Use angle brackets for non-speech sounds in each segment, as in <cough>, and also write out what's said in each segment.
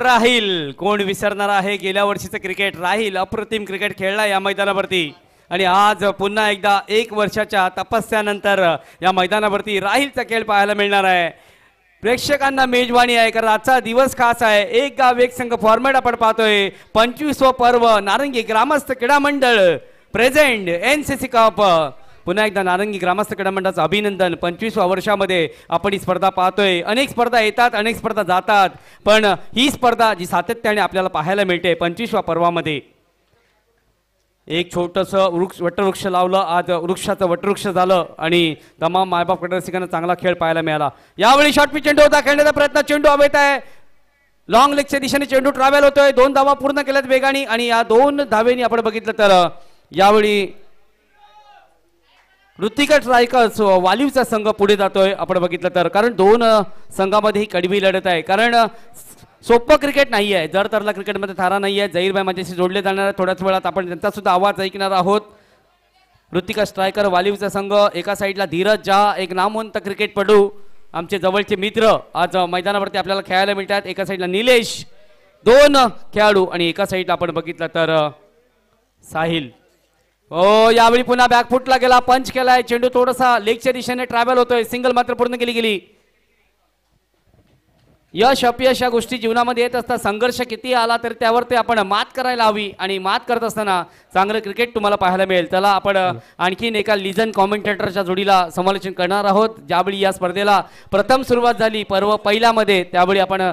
राहील कोण विसरणार आहे गेल्या वर्षीचं क्रिकेट राहील अप्रतिम क्रिकेट खेळला या मैदानावरती आणि आज पुन्हा एकदा एक वर्षाच्या तपस्यानंतर या मैदानावरती राहीलचा खेळ पाहायला मिळणार आहे प्रेक्षकांना मेजवानी आहे कारण आजचा दिवस खास आहे एक गाव एक संघ फॉर्मॅट आपण पाहतोय पंचवीसव पर्व नारंगी ग्रामस्थ क्रीडा मंडळ present N C C cup पुन्हा एकदा नारंगी ग्रामस्थ मंडळाचं अभिनंदन पंचवीसव्या वर्षामध्ये आपण ही स्पर्धा पाहतोय अनेक स्पर्धा येतात अनेक स्पर्धा जातात पण ही स्पर्धा जी सातत्याने आपल्याला पाहायला मिळते पंचवीसव्या पर्वामध्ये एक छोटंसं वृक्ष वटवृक्ष लावलं आज वृक्षाचं वटवृक्ष झालं आणि तमाम मायबाप कटरसिंगांना चांगला खेळ पाहायला मिळाला यावेळी शॉर्ट पी चेंडू होता खेळण्याचा प्रयत्न चेंडू हवेत आहे लॉंग लेगच्या दिशेने चेंडू ट्रॅव्हल होतोय दोन धावा पूर्ण केल्यात वेगाने आणि या दोन धावेनी आपण बघितलं तर यावेळी ऋतिका स्ट्रायकर वालीवचा संघ पुढे जातोय आपण बघितलं तर कारण दोन संघामध्ये ही कडवी लढत आहे कारण सोपं क्रिकेट नाही आहे जर तरला क्रिकेटमध्ये थारा नाही आहे जहीरबाई माझ्याशी जोडले जाणार आहे थोड्याच वेळात आपण त्यांचा सुद्धा आवाज ऐकणार आहोत ऋतिका स्ट्रायकर वालीवचा संघ एका साईडला धीरज जा एक नामवंत क्रिकेटपटू आमचे जवळचे मित्र आज मैदानावरती आपल्याला खेळायला मिळतात एका साईडला निलेश दोन खेळाडू आणि एका साईडला आपण बघितलं तर साहिल हो यावेळी पुन्हा बॅकफुटला गेला पंच केलाय चेंडू थोडासा लेगच्या दिशेने ट्रॅव्हल होतोय सिंगल मात्र पूर्ण केली गेली यश अपयश या गोष्टी जीवनामध्ये येत असतात संघर्ष किती आला तर त्यावर ते आपण मात करायला हवी आणि मात करत असताना चांगलं क्रिकेट तुम्हाला पाहायला मिळेल त्याला आपण आणखीन एका लिझन कॉमेंटेटरच्या जोडीला समालोचन करणार आहोत ज्यावेळी या स्पर्धेला प्रथम सुरुवात झाली पर्व पहिल्यामध्ये त्यावेळी आपण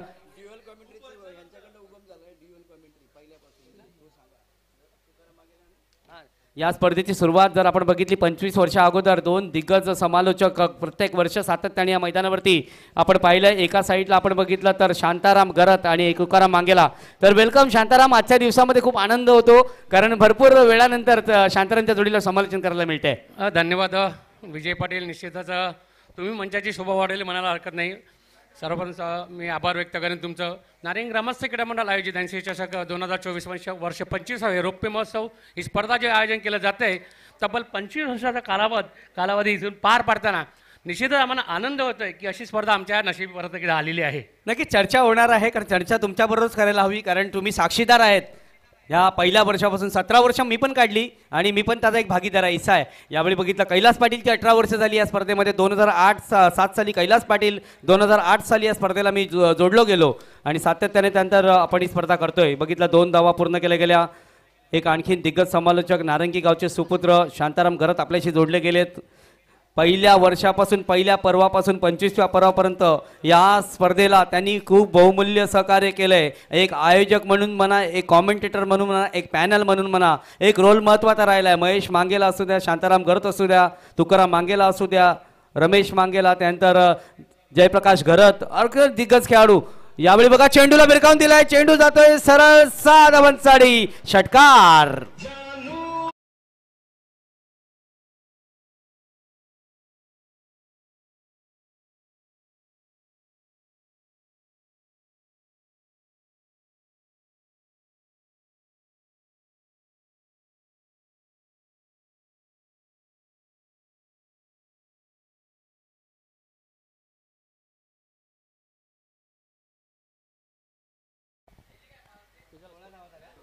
या स्पर्धेची सुरुवात जर आपण बघितली पंचवीस वर्षा अगोदर दोन दिग्गज समालोचक प्रत्येक वर्ष सातत्याने या मैदानावरती आपण पाहिलं एका साईडला आपण बघितलं तर शांताराम गरत आणि एकुकाराम मांगेला तर वेलकम शांताराम आजच्या दिवसामध्ये खूप आनंद होतो कारण भरपूर वेळानंतर शांतारामच्या जोडीला समालोचन करायला मिळते धन्यवाद विजय पाटील निश्चितच तुम्ही मंचाची शोभा वाढवली म्हणायला हरकत नाही सर्वप्रथम मी आभार व्यक्त करेन तुमचं नारिंग ग्रामस्थ क्रीडा मंडळ आयोजित ऐंशी चषक दोन हजार चोवीस वर्ष वर्ष पंचवीसावे रौप्य महोत्सव ही स्पर्धा जे आयोजन केलं जाते तब्बल पंचवीस वर्षाचा कालावध कालावधी इथून पार पाडताना निश्चितच आम्हाला आनंद होतोय की अशी स्पर्धा आमच्या नशीब परत आलेली आहे नक्की चर्चा होणार आहे कारण चर्चा तुमच्याबरोबरच करायला हवी कारण तुम्ही साक्षीदार आहेत या पहिल्या वर्षापासून सतरा वर्ष मी पण काढली आणि मी पण त्याचा एक भागीदार आहे हिस्सा आहे यावेळी बघितलं कैलास पाटीलची अठरा वर्ष झाली या स्पर्धेमध्ये दोन हजार आठ सा सात साली कैलास पाटील दोन हजार आठ साली या स्पर्धेला मी जोडलो गेलो आणि सातत्याने त्यानंतर आपण ही स्पर्धा करतोय बघितलं दोन दावा पूर्ण केल्या गेल्या एक आणखीन दिग्गज समालोचक नारंगी गावचे सुपुत्र शांताराम घरत आपल्याशी जोडले गेलेत पहिल्या वर्षापासून पहिल्या पर्वापासून पंचवीसव्या पर्वापर्यंत या स्पर्धेला त्यांनी खूप बहुमूल्य सहकार्य केलं आहे एक आयोजक म्हणून म्हणा एक कॉमेंटेटर म्हणून म्हणा एक पॅनल म्हणून म्हणा एक रोल महत्त्वाचा राहिला आहे महेश मांगेला असू द्या शांताराम गरत असू द्या तुकाराम मांगेला असू द्या रमेश मांगेला त्यानंतर जयप्रकाश घरत अर्क दिग्गज खेळाडू यावेळी बघा चेंडूला बिरकावून दिलाय चेंडू जातोय सरळ साधा साडी षटकार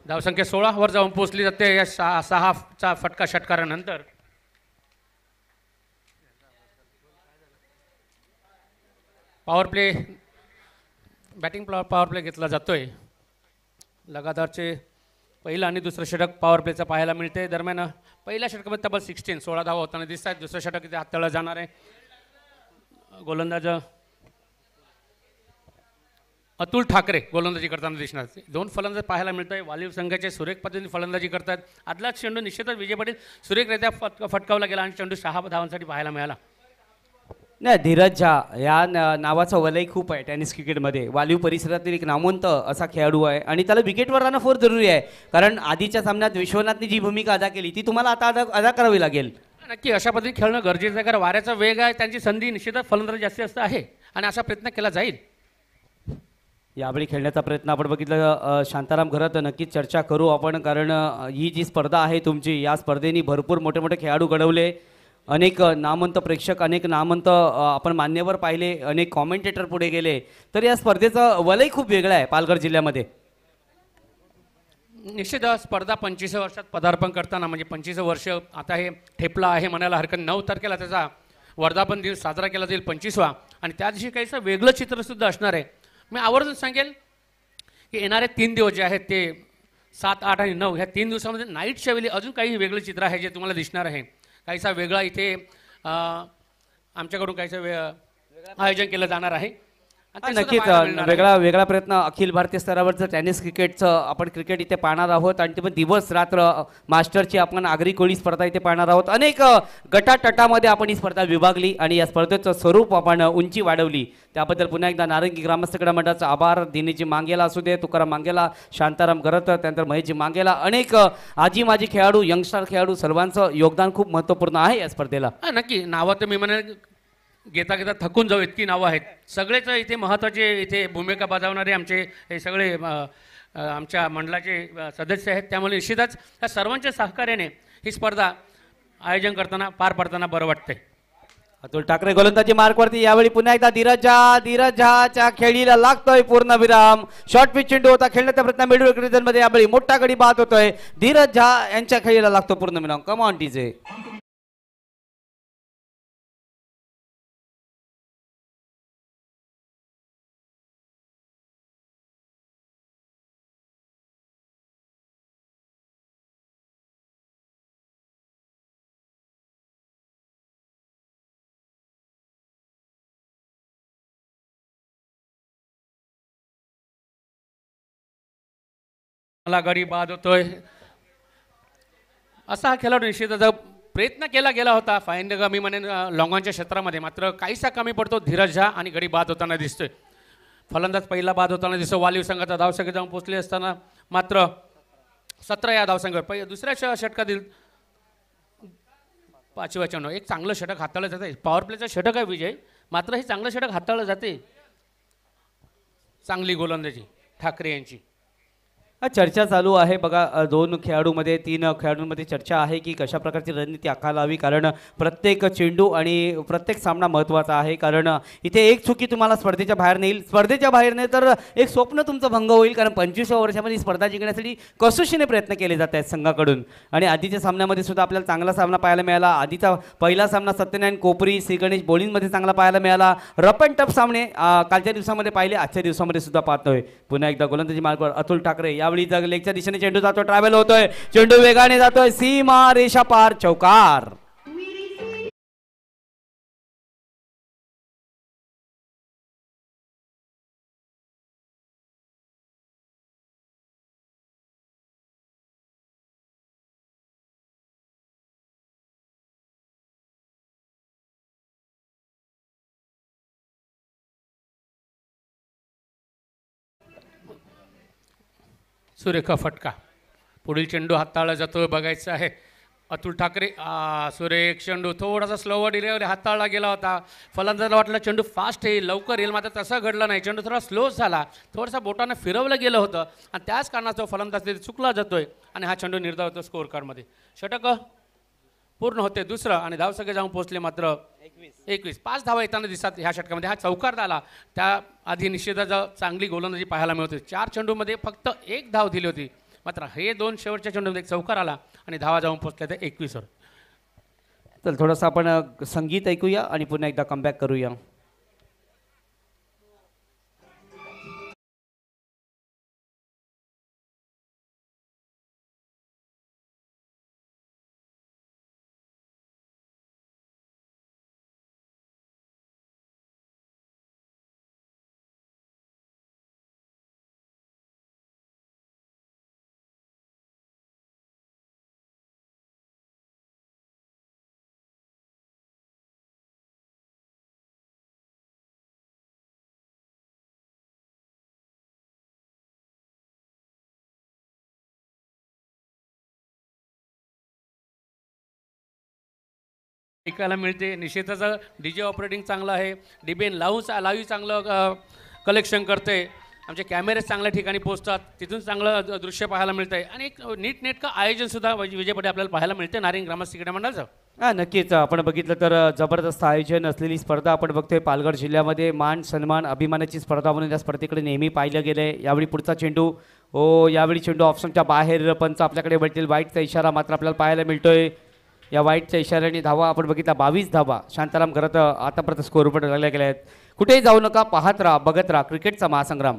धावसंख्या सोळावर जाऊन पोचली जाते या सहा सहाचा फटका षटकारानंतर power play batting power play घेतला जातोय लगातारचे पहिलं आणि दुसरं षटक पॉवर प्लेचं पाहायला मिळते दरम्यान पहिल्या षटकामध्ये तब्बल सिक्स्टीन सोळा धावा होताना दिसत आहेत दुसरं षटक इथे हाताळलं जाणार आहे गोलंदाज अतुल ठाकरे गोलंदाजी करताना दिसणार दोन फलंदाज पाहायला मिळत आहे वालीव संघाचे सुरेख पद्धतीने फलंदाजी करतात आदलाच चेंडू निश्चितच विजय पाटील रेत्या फट फटकावला गेला आणि चेंडू सहा धावांसाठी पाहायला मिळाला नाही धीरज झा या नावाचा वलय खूप आहे टेनिस क्रिकेटमध्ये वालीव परिसरातील एक नामवंत असा खेळाडू आहे आणि त्याला विकेटवर जाणं फोर जरुरी आहे कारण आधीच्या सामन्यात विश्वनाथने जी भूमिका अदा केली ती तुम्हाला आता अदा अदा करावी लागेल नक्की अशा पद्धतीने खेळणं गरजेचं आहे कारण वाऱ्याचा वेग आहे त्यांची संधी निश्चितच फलंदाजी जास्ती जास्त आहे आणि असा प्रयत्न केला जाईल यावेळी खेळण्याचा प्रयत्न आपण बघितलं शांताराम घरात नक्कीच चर्चा करू आपण कारण ही जी स्पर्धा आहे तुमची या स्पर्धेनी भरपूर मोठे मोठे खेळाडू घडवले अनेक नामंत प्रेक्षक अनेक नामंत आपण मान्यवर पाहिले अनेक कॉमेंटेटर पुढे गेले तर या स्पर्धेचं वलय खूप वेगळं आहे पालघर जिल्ह्यामध्ये निश्चित स्पर्धा पंचवीस वर्षात पदार्पण करताना म्हणजे पंचवीस वर्ष आता हे ठेपला आहे म्हणायला हरकत नऊ तारखेला त्याचा वर्धापन दिवस साजरा केला जाईल पंचवीसवा आणि त्या दिवशी काहीसं वेगळं चित्रसुद्धा असणार आहे मी आवर्जून सांगेल की येणारे तीन दिवस जे आहेत ते सात आठ आणि नऊ ह्या तीन दिवसामध्ये नाईटच्या वेळी अजून काही वेगळं चित्र आहे जे तुम्हाला दिसणार आहे काहीसा वेगळा इथे आमच्याकडून काहीसा वे आयोजन केलं जाणार आहे नक्कीच वेगळा वेगळा प्रयत्न अखिल भारतीय स्तरावरचं टेनिस क्रिकेटचं आपण क्रिकेट इथे पाहणार आहोत आणि ते पण दिवस रात्र मास्टरची आपण आगरी कोळी स्पर्धा इथे पाहणार आहोत अनेक गटाटटामध्ये आपण ही स्पर्धा विभागली आणि या स्पर्धेचं स्वरूप आपण उंची वाढवली त्याबद्दल पुन्हा एकदा नारंगी ग्रामस्थ क्रीडा मंडळाचा आभार दिनेजी मांगेला असू दे तुकाराम मांगेला शांताराम गरत त्यानंतर महेशजी मांगेला अनेक आजी माजी खेळाडू यंगस्टार खेळाडू सर्वांचं योगदान खूप महत्त्वपूर्ण आहे या स्पर्धेला नक्की नावं तर मी म्हणे घेता घेता थकून जाऊ इतकी नावं आहेत सगळेच इथे महत्वाचे इथे भूमिका बजावणारे आमचे हे सगळे आमच्या मंडळाचे सदस्य आहेत त्यामुळे निश्चितच या सर्वांच्या सहकार्याने ही स्पर्धा आयोजन करताना पार पडताना बरं वाटतंय अतुल ठाकरे गोलंदाजी मार्कवरती यावेळी पुन्हा एकदा धीरज झा धीरज झा खेळीला लागतोय पूर्णविराम शॉर्ट पिच चेंडू होता खेळण्याचा प्रयत्न मिडल क्रिजन यावेळी मोठा गडी बाद होतोय धीरज झा यांच्या खेळीला लागतो पूर्णविराम विराम ऑन टीजे मला गरीब बाद होतोय असा हा खेळाडू निश्चित प्रयत्न केला गेला होता फायनल कमी म्हणे लॉंगॉनच्या क्षेत्रामध्ये मात्र काहीसा कमी पडतो धीरज झा आणि घडी बाद होताना दिसतोय फलंदाज पहिला बाद होताना दिसतो वालीव संघाचा धावसंख्या जाऊन पोचले असताना मात्र सतरा या धावसंघावर पहि दुसऱ्या षटकातील पाचव्याच्या एक चांगलं षटक हाताळलं जाते पॉवर प्लेचा षटक आहे विजय मात्र हे चांगलं षटक हाताळलं जाते चांगली गोलंदाजी ठाकरे यांची चर्चा चालू आहे बघा दोन खेळाडूमध्ये तीन खेळाडूंमध्ये चर्चा आहे की कशा प्रकारची रणनीती आखायला हवी कारण प्रत्येक चेंडू आणि प्रत्येक सामना महत्त्वाचा आहे कारण इथे एक चुकी तुम्हाला स्पर्धेच्या बाहेर नेईल स्पर्धेच्या बाहेर नाही तर एक स्वप्न तुमचं भंग होईल कारण पंचवीसव्या वर्षामध्ये स्पर्धा जिंकण्यासाठी कसोशीने प्रयत्न केले जात आहेत संघाकडून आणि आधीच्या सामन्यामध्ये सुद्धा आपल्याला चांगला सामना पाहायला मिळाला आधीचा पहिला सामना सत्यनारायण कोपरी श्री गणेश चांगला पाहायला मिळाला रफ अँड टफ सामने कालच्या दिवसामध्ये पाहिले आजच्या दिवसामध्ये सुद्धा पाहतोय पुन्हा एकदा गोलंदाजी मार्ग अतुल ठाकरे यावेळी जग लेक्चर दिशेने चेंडू जातो ट्रॅव्हल होतोय चेंडू वेगाने जातोय सीमा रेषा पार चौकार सुरेखा फटका पुढील चेंडू हाताळला जातो बघायचं आहे अतुल ठाकरे सुरेख चेंडू थोडासा स्लोवर डिलेवर हाताळला गेला होता फलंदाजला वाटलं चेंडू फास्ट येईल लवकर येईल मात्र तसं घडलं नाही चेंडू थोडा स्लो झाला थोडासा बोटानं फिरवलं गेलं होतं आणि त्याच कारणाचा फलंदाज तिथे चुकला जातोय आणि हा चेंडू निर्धार होतो स्कोअर कार्डमध्ये षटक पूर्ण होते दुसरं आणि धाव सगळे जाऊन पोहोचले मात्र एकवीस पाच धावा येताना दिसतात ह्या षटकामध्ये हा चौकार झाला त्या आधी निषेधाचा चांगली गोलंदाजी पाहायला मिळते चार चेंडूमध्ये फक्त एक धाव दिली होती मात्र हे दोन शेवटच्या चेंडूमध्ये एक चौकार आला आणि धावा जाऊन पोहोचल्या त्या एकवीसवर चल थोडंसं आपण संगीत ऐकूया आणि पुन्हा एकदा कमबॅक करूया ऐकायला मिळते निषेधाचं डी जे ऑपरेटिंग चांगलं आहे डिबेन लावू लावी चांगलं कलेक्शन करते आमचे कॅमेरे चांगल्या ठिकाणी पोहोचतात तिथून चांगलं दृश्य पाहायला मिळतं आणि एक नीटनेटकं आयोजनसुद्धा विजयपटे आपल्याला पाहायला मिळते नारिंग ग्रामस्थ क्रीडा मंडळाचं हां नक्कीच आपण बघितलं तर जबरदस्त आयोजन असलेली स्पर्धा आपण बघतोय पालघर जिल्ह्यामध्ये मान सन्मान अभिमानाची स्पर्धा म्हणून या स्पर्धेकडे नेहमी पाहिलं गेलं आहे यावेळी पुढचा चेंडू ओ यावेळी चेंडू ऑप्शनच्या बाहेर पंच आपल्याकडे वळतील वाईटचा इशारा मात्र आपल्याला पाहायला मिळतोय या वाईटच्या इशाऱ्याने धावा आपण बघितला बावीस धावा शांताराम करत आतापर्यंत स्कोर पण लागल्या गेल्या आहेत कुठेही जाऊ नका पाहत राहा बघत राहा क्रिकेटचा महासंग्राम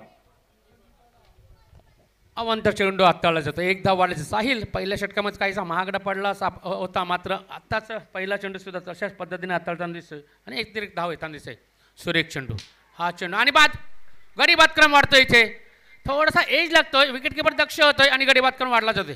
अवंत चेंडू हाताळला जातो एक धाव वाढायचं साहिल पहिल्या षटकामध्ये काहीसा महागडा पडला सा होता मात्र आत्ताच पहिला चेंडू सुद्धा तशाच पद्धतीने हाताळताना दिसतोय आणि एक तरी धाव येताना दिसतोय सुरेख चेंडू हा चेंडू आणि बाद गरीबात क्रम वाढतो इथे थोडासा एज लागतोय विकेटकीपर दक्ष होतोय आणि गरीबात क्रम वाढला जातोय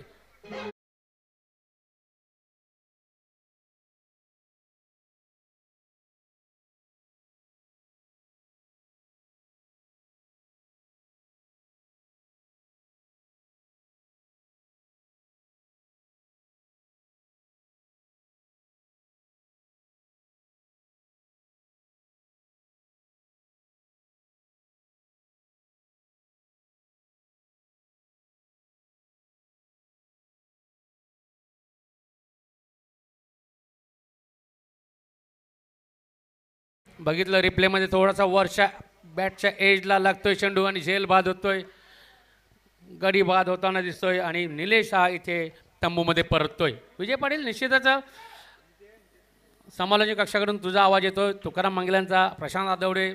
बघितलं रिप्लेमध्ये थोडासा वर्षा बॅटच्या एजला लागतोय चेंडू आणि झेल बाद होतोय गडी बाद होताना दिसतोय आणि निलेश हा इथे तंबूमध्ये परततोय विजय पाटील निश्चितच समालोचक कक्षाकडून तुझा आवाज येतोय तुकाराम मंगल्यांचा प्रशांत आदवडे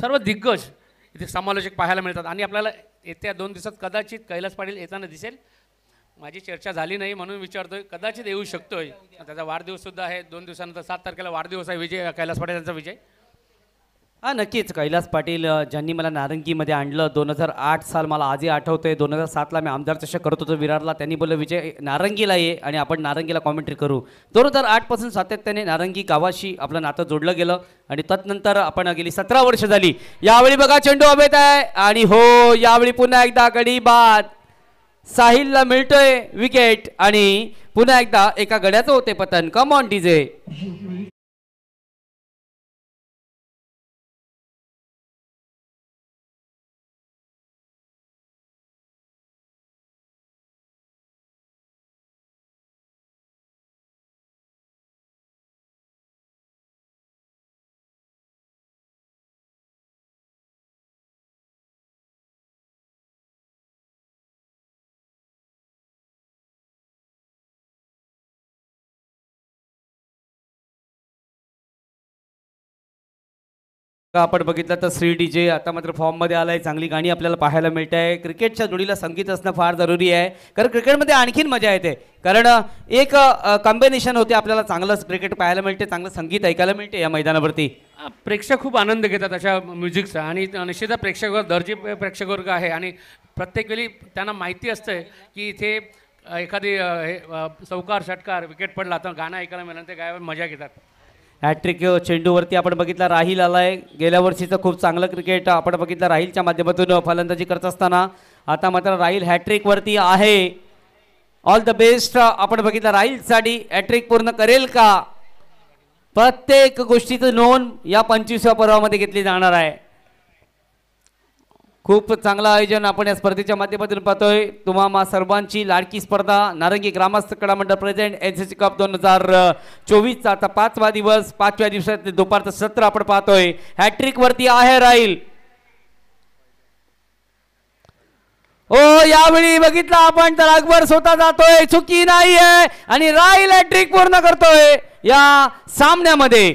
सर्व दिग्गज इथे समालोचक पाहायला मिळतात आणि आपल्याला येत्या दोन दिवसात कदाचित कैलास पाटील येताना दिसेल माझी चर्चा झाली नाही म्हणून विचारतोय कदाचित येऊ शकतोय त्याचा वाढदिवससुद्धा आहे दोन दिवसानंतर सात तारखेला वाढदिवस आहे विजय कैलास पाटील यांचा विजय हा नक्कीच कैलास पाटील ज्यांनी मला नारंगीमध्ये आणलं दोन हजार आठ साल मला आजही आठवतंय दोन हजार सातला मी आमदार चषक करत होतो विरारला त्यांनी बोललं विजय नारंगीला ये आणि आपण नारंगीला कॉमेंट्री करू दोन हजार आठपासून सातत्याने नारंगी गावाशी आपलं नातं जोडलं गेलं आणि तत्नंतर आपण गेली सतरा वर्ष झाली यावेळी बघा चेंडू अभेत आहे आणि हो यावेळी पुन्हा एकदा गडी बाद साहिलला मिळतोय विकेट आणि पुन्हा एकदा एका गड्याचं होते पतन कम ऑन डीजे आपण बघितलं तर श्री डी जे आता मात्र फॉर्ममध्ये आला आहे चांगली गाणी आपल्याला पाहायला मिळत आहे क्रिकेटच्या जोडीला संगीत असणं फार जरुरी आहे कारण क्रिकेटमध्ये आणखीन मजा येते कारण एक कॉम्बिनेशन होते आपल्याला चांगलं क्रिकेट पाहायला मिळते चांगलं संगीत ऐकायला मिळते या मैदानावरती प्रेक्षक खूप आनंद घेतात अशा म्युझिकचा आणि निश्चितच प्रेक्षकवर दर्जी वर्ग आहे आणि प्रत्येक वेळी त्यांना माहिती असतं की इथे एखादी चौकार षटकार विकेट पडला तर गाणं ऐकायला मिळालं ते गायला मजा घेतात हॅट्रिक चेंडूवरती आपण बघितला राहील आलाय गेल्या वर्षीचं खूप चांगलं क्रिकेट आपण बघितलं राहीलच्या माध्यमातून फलंदाजी करत असताना आता मात्र राहील हॅट्रिकवरती आहे ऑल द बेस्ट आपण बघितलं राहीलसाठी हॅट्रिक पूर्ण करेल का प्रत्येक गोष्टीचं नोंद या पंचवीसव्या पर्वामध्ये घेतली जाणार आहे खूप चांगलं आयोजन आपण या स्पर्धेच्या माध्यमातून पाहतोय तुम्हाला सर्वांची लाडकी स्पर्धा नारंगी ग्रामस्थ कडामंडळ प्रेझेंट एन सी कप दोन हजार चोवीसचा आता पाचवा दिवस पाचव्या दिवसात दुपारचं सत्र आपण पाहतोय हॅट्रिक वरती आहे राहील ओ यावेळी बघितलं आपण तर अकबर स्वतः जातोय चुकी नाहीये आणि राहील हॅट्रिक पूर्ण करतोय या सामन्यामध्ये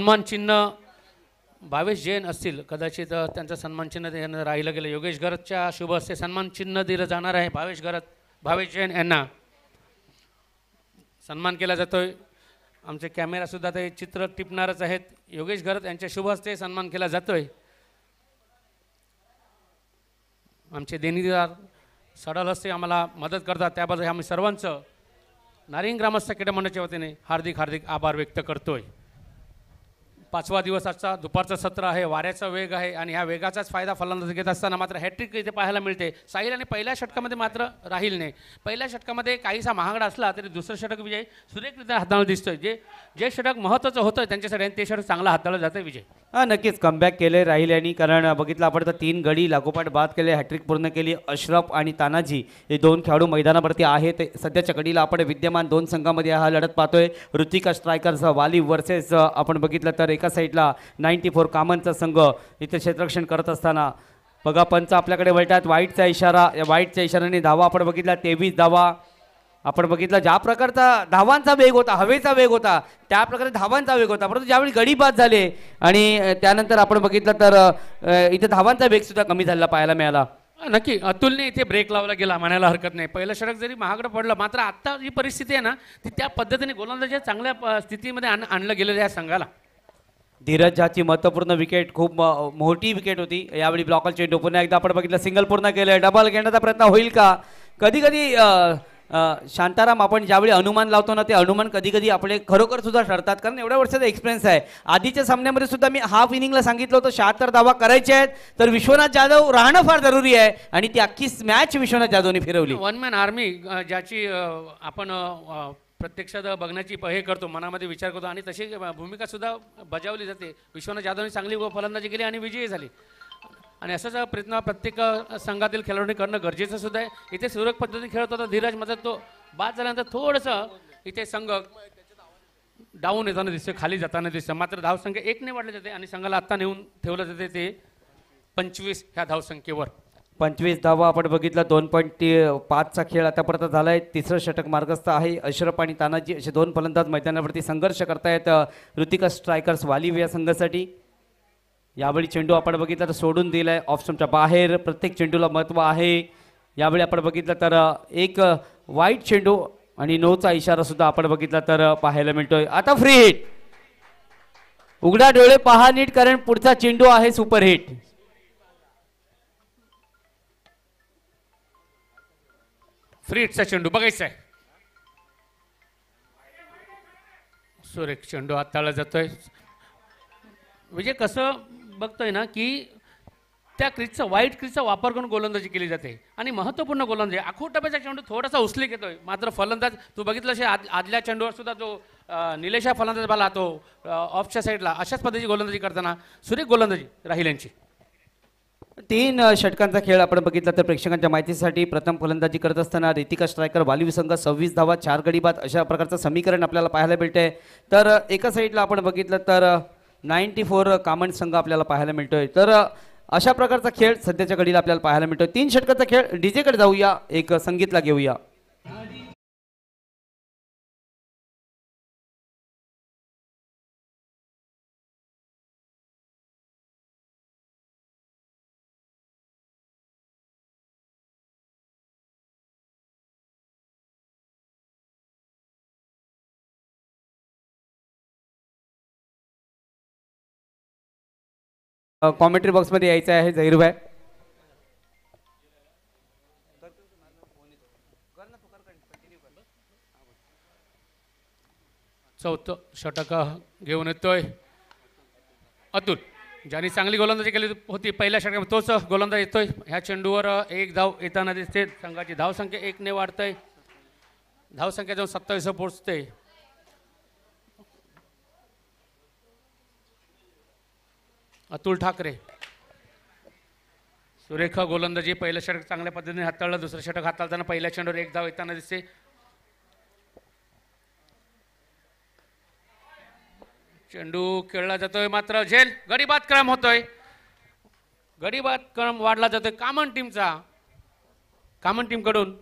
सन्मान चिन्ह भावेश जैन असतील कदाचित त्यांचं सन्मान चिन्ह राहिलं गेलं योगेश गरजच्या शुभ हस्ते सन्मान चिन्ह दिलं जाणार आहे भावेश गरज भावेश जैन यांना सन्मान केला जातोय आमचे कॅमेरासुद्धा ते चित्र टिपणारच आहेत योगेश गरज यांच्या शुभ हस्ते सन्मान केला जातोय आमचे देणीदार सडल हस्ते आम्हाला मदत करतात त्याबद्दल आम्ही सर्वांचं नारिंग ग्रामस्थ क्रीडा मंडळाच्या वतीने हार्दिक हार्दिक आभार व्यक्त करतोय पाचवा दिवस आजचा दुपारचं सत्र आहे वाऱ्याचा वेग आहे आणि ह्या वेगाचाच फायदा फलंदाज घेत असताना मात्र हॅट्रिक इथे पाहायला मिळते साहिल आणि पहिल्या षटकामध्ये मात्र राहील नाही पहिल्या षटकामध्ये काहीसा महागडा असला तरी दुसरं षटक विजय सुरेखरित्या हाताळून दिसतोय जे जे षटक महत्त्वाचं होतं त्यांच्यासाठी ते षटक चांगला हाताळलं जातं विजय हां नक्कीच कमबॅक केले राहील यांनी कारण बघितलं आपण तर तीन गडी लागोपाठ बाद केले हॅट्रिक पूर्ण केली अश्रफ आणि तानाजी हे दोन खेळाडू मैदानावरती आहेत सध्याच्या कडीला आपण विद्यमान दोन संघामध्ये हा लढत पाहतोय ऋतिका स्ट्रायकरचं वाली वर्सेस आपण बघितलं तर एका साईडला नाईन्टी फोर कामनचा संघ इथे क्षेत्ररक्षण करत असताना बघा पंच आपल्याकडे वळतात वाईटचा इशारा या वाईटच्या इशाराने धावा आपण बघितला तेवीस धावा आपण बघितलं ज्या प्रकारचा धावांचा वेग होता हवेचा वेग होता त्या प्रकारे धावांचा वेग होता परंतु ज्यावेळी गडी बाद झाले आणि त्यानंतर आपण बघितलं तर इथे धावांचा वेग सुद्धा कमी झाला पाहायला मिळाला नक्की अतुलने इथे ब्रेक लावला गेला म्हणायला हरकत नाही पहिलं षटक जरी महागडं पडलं मात्र आत्ता जी परिस्थिती आहे ना ती त्या पद्धतीने गोलंदाजी चांगल्या स्थितीमध्ये आणलं गेलेलं या संघाला धीरज झाची महत्वपूर्ण विकेट खूप मोठी विकेट होती यावेळी ब्लॉकल चेंडू पुन्हा एकदा आपण बघितलं सिंगल पूर्ण केलं डबल घेण्याचा प्रयत्न होईल का कधी कधी शांताराम आपण ज्यावेळी अनुमान लावतो ना ते अनुमान कधी कधी आपले खरोखर सुद्धा ठरतात कारण एवढ्या वर्षाचा एक्सपिरियन्स आहे आधीच्या सामन्यामध्ये सुद्धा मी हाफ इनिंगला सांगितलं होतं शहात्तर धावा करायचे आहेत तर विश्वनाथ जाधव राहणं फार जरुरी आहे आणि ती अख्खी मॅच विश्वनाथ जाधवने फिरवली वन मॅन आर्मी ज्याची आपण प्रत्यक्षात बघण्याची हे करतो मनामध्ये विचार करतो आणि तशी भूमिका सुद्धा बजावली जाते विश्वनाथ जाधवने चांगली फलंदाजी केली आणि विजयी झाली आणि असाच प्रयत्न प्रत्येक संघातील खेळाडूंनी करणं गरजेचं सुद्धा आहे इथे सुरक्ष पद्धतीने खेळत होता धीरज मात्र तो बाद झाल्यानंतर थोडंसं इथे संघ डाऊन येताना दिसतो खाली जाताना दिसतं मात्र धावसंख्या नाही वाढली जाते आणि संघाला आत्ता नेऊन ठेवलं जाते ते पंचवीस ह्या धावसंख्येवर पंचवीस धावा आपण बघितला दोन पॉईंट पाचचा खेळ आतापर्यंत झाला आहे तिसरं षटक मार्गस्थ आहे अशरफ आणि तानाजी असे दोन फलंदाज मैदानावरती संघर्ष करतायत ऋतिका स्ट्रायकर्स वालिव या संघासाठी यावेळी चेंडू आपण बघितला तर सोडून दिलाय ऑप्शनच्या बाहेर प्रत्येक चेंडूला महत्त्व आहे यावेळी आपण बघितलं तर एक वाईट चेंडू आणि नोचा इशारा सुद्धा आपण बघितला तर पाहायला मिळतोय आता फ्री हिट उघडा डोळे पहा नीट कारण पुढचा चेंडू आहे सुपर हिट फ्री हिटचा चेंडू बघायचा आहे सुरेख चेंडू आताला जातोय म्हणजे कसं बघतोय ना की त्या क्रीजचा वाईट क्रीजचा वापर करून गोलंदाजी केली जाते आणि महत्त्वपूर्ण गोलंदाजी आखो टप्प्याचा चेंडू थोडासा उचली येतोय मात्र फलंदाज तू बघितलं असे आद आदल्या चेंडूवर सुद्धा जो निलेशा फलंदाज बाला ऑफच्या साईडला अशाच पद्धतीची गोलंदाजी करताना सुरेख गोलंदाजी राहील यांची तीन षटकांचा खेळ आपण बघितला तर प्रेक्षकांच्या माहितीसाठी प्रथम फलंदाजी करत असताना रितिका स्ट्रायकर वालीव संघ सव्वीस धावा चार गडी बाद अशा प्रकारचं समीकरण आपल्याला पाहायला मिळते तर एका साईडला आपण बघितलं तर नाईन्टी फोर कामन संघ आपल्याला पाहायला मिळतोय तर अशा प्रकारचा खेळ सध्याच्या घडीला आपल्याला पाहायला मिळतोय तीन षटकाचा खेळ डीजेकडे जाऊया एक संगीतला घेऊया कॉमेंट्री बॉक्समध्ये यायचं आहे जहीर भाई चौथं षटक घेऊन येतोय अतुल ज्याने चांगली गोलंदाजी केली होती पहिल्या षटक तोच गोलंदाज येतोय ह्या चेंडूवर एक धाव येताना दिसते संघाची धावसंख्या एकने वाढतंय धावसंख्या जाऊन सत्तावीस पोहोचते अतुल ठाकरे सुरेखा गोलंदाजी पहिलं षटक चांगल्या पद्धतीने हाताळलं दुसरं षटक हाताळताना पहिल्या चेंडूवर एक धाव येताना दिसते चेंडू खेळला जातोय मात्र झेल गडीबात क्रम होतोय गडीबात क्रम वाढला जातोय कामन टीमचा कामन कडून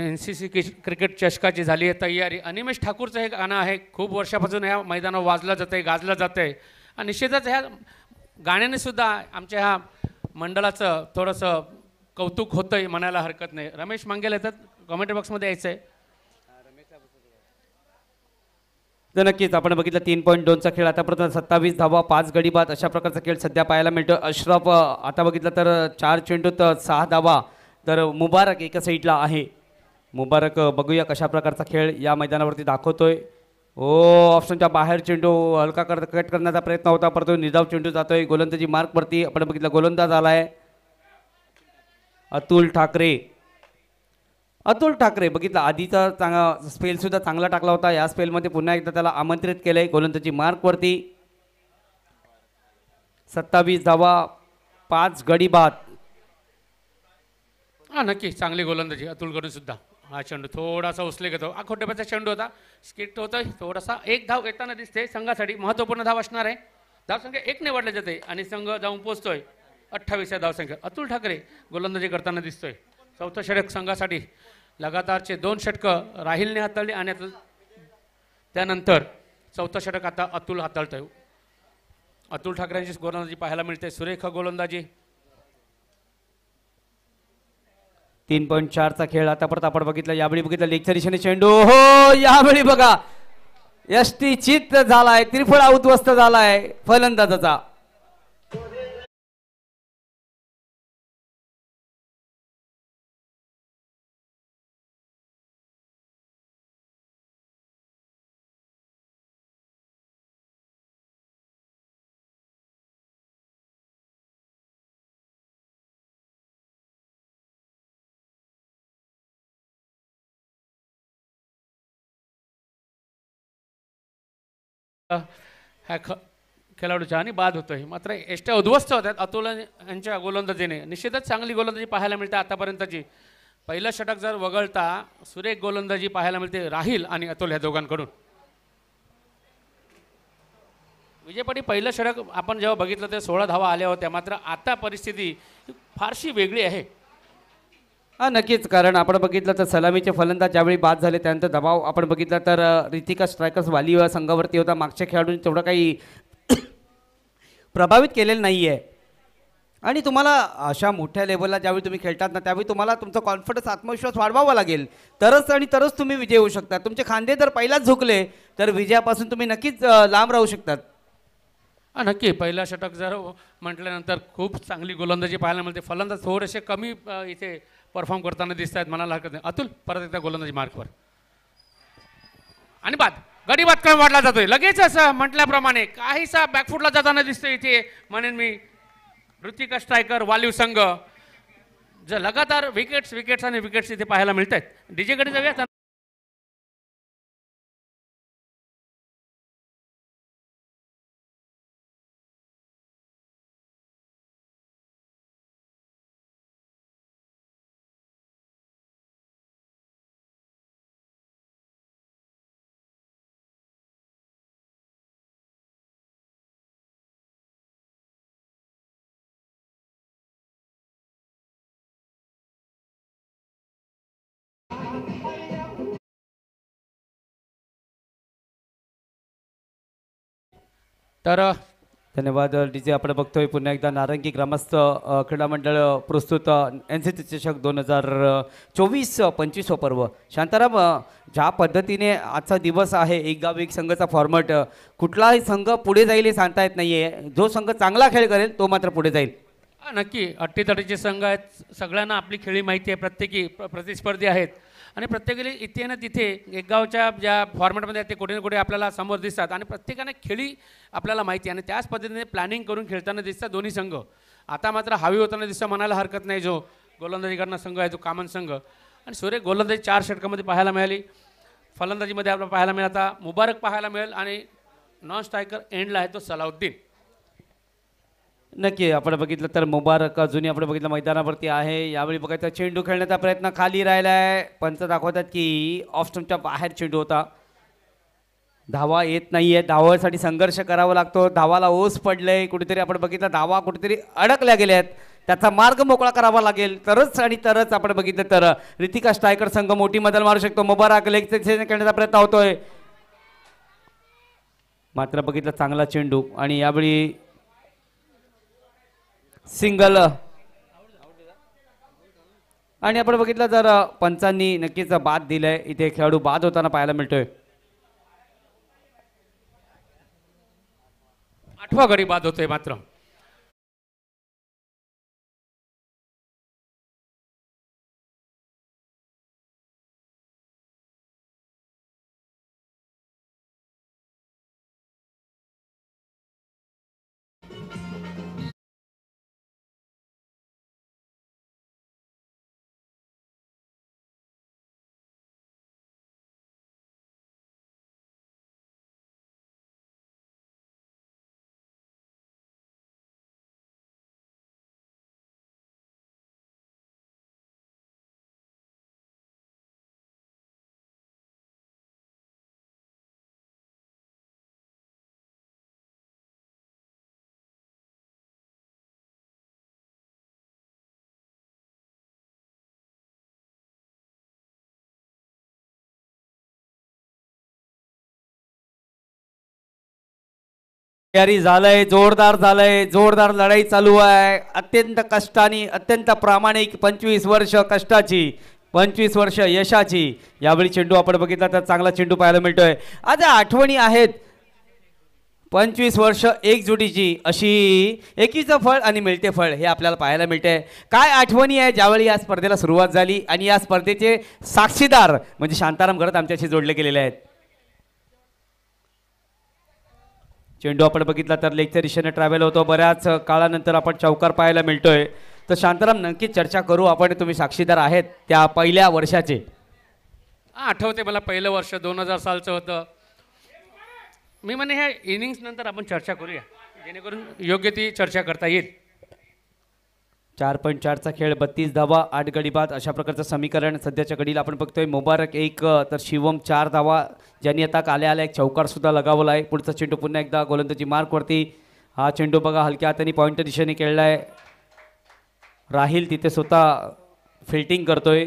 एन सी सी क्रिकेट चषकाची झाली आहे तयारी अनिमेश ठाकूरचं हे गाणं आहे खूप वर्षापासून ह्या मैदानावर वाजलं जातं आहे गाजलं जातं आहे आणि निश्चितच ह्या गाण्याने सुद्धा आमच्या ह्या मंडळाचं थोडंसं कौतुक होतं आहे म्हणायला हरकत नाही रमेश मांगेल येतात कॉमेंट बॉक्समध्ये यायचं आहे तर नक्कीच आपण बघितलं तीन पॉईंट दोनचा खेळ आतापर्यंत सत्तावीस धावा पाच गडी बाद अशा प्रकारचा खेळ सध्या पाहायला मिळतो अश्रफ आता बघितलं तर चार चेंडूत सहा धावा तर मुबारक एका साईडला आहे मुबारक बघूया कशा प्रकारचा खेळ या मैदानावरती दाखवतोय ओ ऑप्शनच्या बाहेर चेंडू हलका कर कट करण्याचा प्रयत्न होता परंतु निजाव चेंडू जातोय गोलंदाजी मार्कवरती आपण बघितलं गोलंदाज आलाय अतुल ठाकरे अतुल ठाकरे बघितला आधीचा चांगला सुद्धा चांगला टाकला होता या स्पेलमध्ये पुन्हा एकदा त्याला आमंत्रित केलंय गोलंदाजी मार्कवरती सत्तावीस धावा पाच गडी बाद हां नक्की चांगली गोलंदाजी अतुल अतुलकडून सुद्धा हा चेंडू थोडासा उसले घेतो हा चंड चेंडू होता स्किट होतोय थोडासा एक धाव घेताना दिसते संघासाठी महत्त्वपूर्ण धाव असणार आहे धावसंख्या एकने वाढल्या जाते आणि संघ जाऊन पोहोचतोय अठ्ठावीस या धावसंख्या अतुल ठाकरे गोलंदाजी करताना दिसतोय चौथं षटक संघासाठी लगातारचे दोन षटकं राहिलने हाताळली आणि त्यानंतर चौथं षटक आता अतुल हाताळतोय अतुल ठाकरेंची गोलंदाजी पाहायला मिळते सुरेख गोलंदाजी तीन पॉईंट चारचा खेळ आता परत आपण बघितला यावेळी बघितला लेगच्या दिशेने चेंडू हो यावेळी बघा यष्टी चित्त झालाय त्रिफळा उद्ध्वस्त झालाय फलंदाजाचा खेळाडूच्या आणि बाद होतोय मात्र एष्ट्या उद्ध्वस्त होत्यात अतुल यांच्या गोलंदाजीने निश्चितच चांगली गोलंदाजी पाहायला मिळते आतापर्यंतची पहिलं षटक जर वगळता सुरेख गोलंदाजी पाहायला मिळते राहील आणि अतुल ह्या दोघांकडून विजयपटी पहिलं षटक आपण जेव्हा बघितलं ते सोळा धावा आल्या होत्या मात्र आता परिस्थिती फारशी वेगळी आहे हा नक्कीच कारण आपण बघितलं तर सलामीचे फलंदाज ज्यावेळी बाद झाले त्यानंतर दबाव आपण बघितला तर रितिका स्ट्रायकर्स वाली संघावरती होता मागच्या खेळाडूंनी तेवढं काही <coughs> प्रभावित केलेलं नाही आहे आणि तुम्हाला अशा मोठ्या लेवलला ज्यावेळी तुम्ही खेळतात ना त्यावेळी तुम्हाला तुमचा कॉन्फिडन्स आत्मविश्वास वाढवावा लागेल तरच आणि तरच तुम्ही विजय होऊ शकता तुमचे खांदे जर पहिलाच झुकले तर विजयापासून तुम्ही नक्कीच लांब राहू शकतात हा नक्की पहिला षटक जर म्हटल्यानंतर खूप चांगली गोलंदाजी पाहायला मिळते फलंदाज थोडेसे कमी इथे परफॉर्म करताना दिसत आहेत मनाला हरकत नाही अतुल परत एकदा गोलंदाजी मार्कवर आणि बाद गडी बातक्रम वाढला जातोय लगेच असं म्हटल्याप्रमाणे काहीसा बॅकफूटला जाताना दिसतोय इथे म्हणेन मी ऋतिक स्ट्रायकर वालीव संघ जे लगातार विकेट्स विकेट्स आणि विकेट्स इथे पाहायला मिळत आहेत डीजेकडे जाऊया तर धन्यवाद डी जे आपण बघतोय पुन्हा एकदा नारंगी ग्रामस्थ क्रीडा मंडळ प्रस्तुत एन सी सी चषक दोन हजार चोवीस पंचवीस पर्व शांताराम ज्या पद्धतीने आजचा दिवस आहे एक गाव एक संघाचा फॉर्मॅट कुठलाही संघ पुढे जाईल हे सांगता येत नाही आहे जो संघ चांगला खेळ करेल तो मात्र पुढे जाईल नक्की अट्टीतटीचे संघ आहेत सगळ्यांना आपली खेळी माहिती आहे प्रत्येकी प्रतिस्पर्धी आहेत आणि प्रत्येकाली इथे ना तिथे एक गावच्या ज्या फॉर्मॅटमध्ये ते कुठे ना कुठे आपल्याला समोर दिसतात आणि प्रत्येकाने खेळी आपल्याला माहिती आहे आणि त्याच पद्धतीने प्लॅनिंग करून खेळताना दिसतात दोन्ही संघ आता मात्र हवी होताना दिसतं मनाला हरकत नाही जो गोलंदाजीकडनं संघ आहे जो कामन संघ आणि सुरे गोलंदाजी चार षटकामध्ये पाहायला मिळाली फलंदाजीमध्ये आपल्याला पाहायला मिळाला आता मुबारक पाहायला मिळेल आणि नॉन स्ट्रायकर एंडला आहे तो सलाउद्दीन नक्की आपण बघितलं तर मुबारक अजूनही आपण बघितलं मैदानावरती आहे यावेळी बघायचा चेंडू खेळण्याचा प्रयत्न खाली राहिला आहे पंच दाखवतात की ऑफ बाहेर चेंडू होता धावा येत नाही आहे धावासाठी संघर्ष करावा लागतो धावाला ओस पडले कुठेतरी आपण बघितलं धावा कुठेतरी अडकल्या गेल्यात त्याचा मार्ग मोकळा करावा लागेल तरच आणि तरच आपण बघितलं तर रितिका स्ट्रायकर संघ मोठी मदत मारू शकतो मुबारक लेग खेळण्याचा प्रयत्न होतोय मात्र बघितलं चांगला चेंडू आणि यावेळी सिंगल आणि आपण बघितलं जर पंचांनी नक्कीच बाद दिलंय इथे खेळाडू बाद होताना पाहायला मिळतोय आठवा गडी बाद होतोय मात्र तयारी झालंय जोरदार झालंय जोरदार लढाई चालू आहे अत्यंत कष्टाने अत्यंत प्रामाणिक पंचवीस वर्ष कष्टाची पंचवीस वर्ष यशाची यावेळी चेंडू आपण बघितला तर चांगला चेंडू पाहायला मिळतोय आज आठवणी आहेत पंचवीस वर्ष एकजुटीची अशी एकीचं फळ आणि मिळते फळ हे आपल्याला पाहायला मिळते काय आठवणी आहे ज्यावेळी या स्पर्धेला सुरुवात झाली आणि या स्पर्धेचे साक्षीदार म्हणजे शांताराम घरत आमच्याशी जोडले गेलेले आहेत चेंडू आपण बघितला तर लेगच्या दिशेने ट्रॅव्हल होतो बऱ्याच काळानंतर आपण चौकार पाहायला मिळतोय तर शांताराम नक्की चर्चा करू आपण तुम्ही साक्षीदार आहेत त्या पहिल्या वर्षाचे आठवते मला पहिलं वर्ष दोन हजार सालचं होतं मी म्हणे ह्या नंतर आपण चर्चा करूया जेणेकरून योग्य ती चर्चा करता येईल चार पॉईंट चारचा खेळ बत्तीस धावा आठ गडी बाद अशा प्रकारचं समीकरण सध्याच्या गडीला आपण बघतोय मुबारक एक तर शिवम चार धावा ज्यांनी आता काल्या आल्या एक चौकारसुद्धा लगावला आहे पुढचा चेंडू पुन्हा एकदा गोलंदाजी मार्कवरती हा चेंडू बघा हलक्या हाताने पॉईंट दिशेने खेळला आहे राहील तिथे स्वतः फिल्टिंग करतोय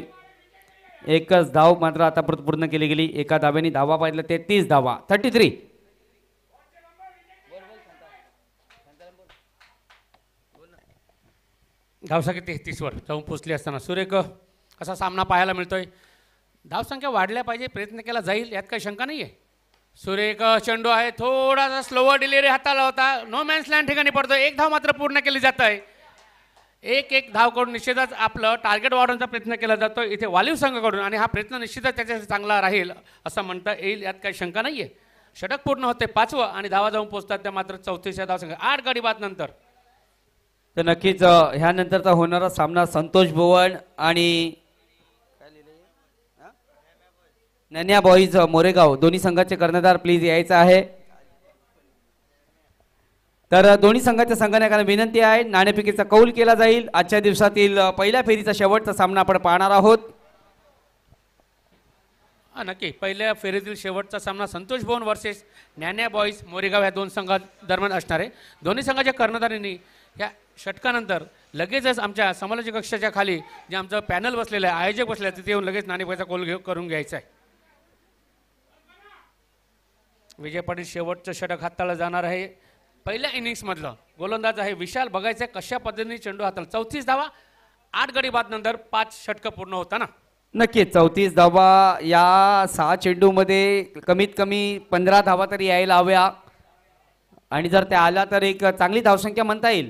एकच धाव मात्र आतापर्यंत पूर्ण केली गेली एका धाव्याने धावा पाहिजे तेहतीस धावा थर्टी थ्री धावसंख्या तेहतीसवर जाऊन पोचली असताना सुरेख असा सामना पाहायला मिळतोय धावसंख्या वाढल्या पाहिजे प्रयत्न केला जाईल यात काही शंका नाही आहे सुरेख चेंडू आहे थोडासा स्लोवर डिलिव्हरी हाताला होता नो मॅन्स लँड ठिकाणी पडतो एक धाव मात्र पूर्ण केली जात आहे एक एक धाव करून निश्चितच आपलं टार्गेट वाढवण्याचा प्रयत्न केला जातो इथे वालीव संघाकडून आणि हा प्रयत्न निश्चितच त्याच्यासाठी चांगला राहील असं म्हणता येईल यात काही शंका नाही आहे षटक पूर्ण होते पाचवं आणि धावा जाऊन पोचतात त्या मात्र चौथीच्या धावसंख्या आठ गाडी बाद नंतर तर नक्कीच ह्यानंतरचा होणारा सामना संतोष भुवन आणि नन्या बॉईज मोरेगाव दोन्ही संघाचे कर्णधार प्लीज यायचं आहे तर दोन्ही संघाच्या संघाने विनंती आहे नाणेफेकीचा कौल केला जाईल आजच्या दिवसातील पहिल्या फेरीचा शेवटचा सामना आपण पाहणार आहोत हा नक्की पहिल्या फेरीतील शेवटचा सामना संतोष भवन वर्सेस ज्ञान्या बॉईज मोरेगाव ह्या दोन संघात दरम्यान असणार आहे दोन्ही संघाच्या कर्णधारांनी या षटकानंतर लगेचच आमच्या समालोचक कक्षाच्या खाली जे आमचं पॅनल बसलेलं आहे आयोजक बसले आहे तिथे येऊन लगेच नाणेफेकचा कॉल घेऊ करून घ्यायचा आहे विजय पाटील शेवटचं षटक हाताळलं जाणार आहे पहिल्या इनिंग्समधलं गोलंदाज आहे विशाल बघायचं कशा पद्धतीने चेंडू हाताळ चौतीस धावा आठ गडी बाद नंतर पाच षटकं पूर्ण ना नक्की चौतीस धावा या सहा चेंडूमध्ये कमीत कमी पंधरा धावा तरी यायला हव्या आणि जर त्या आल्या तर एक चांगली धावसंख्या म्हणता येईल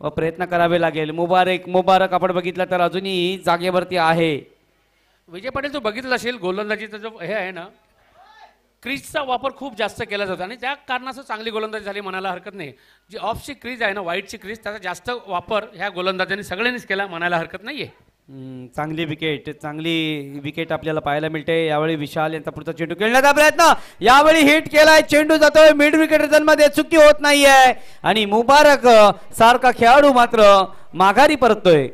व प्रयत्न करावे लागेल मुबारक मुबारक आपण बघितला तर अजूनही जागेवरती आहे विजय पाटील तू बघितलं असेल गोलंदाजीचा जो हे आहे ना क्रीजचा वापर खूप जास्त केला जातो आणि त्या कारणाचं चांगली गोलंदाजी झाली म्हणायला हरकत नाही जी ऑफची क्रीज आहे ना व्हाईटची क्रीज त्याचा जास्त वापर ह्या गोलंदाजांनी सगळ्यांनीच केला म्हणायला हरकत नाही आहे चांगली विकेट चांगली विकेट आपल्याला पाहायला मिळते यावेळी विशाल यांचा पुढचा चेंडू खेळण्याचा प्रयत्न यावेळी हिट केलाय चेंडू जातोय मिड विकेट मध्ये चुकी होत नाहीये आणि मुबारक सारखा खेळाडू मात्र माघारी परततोय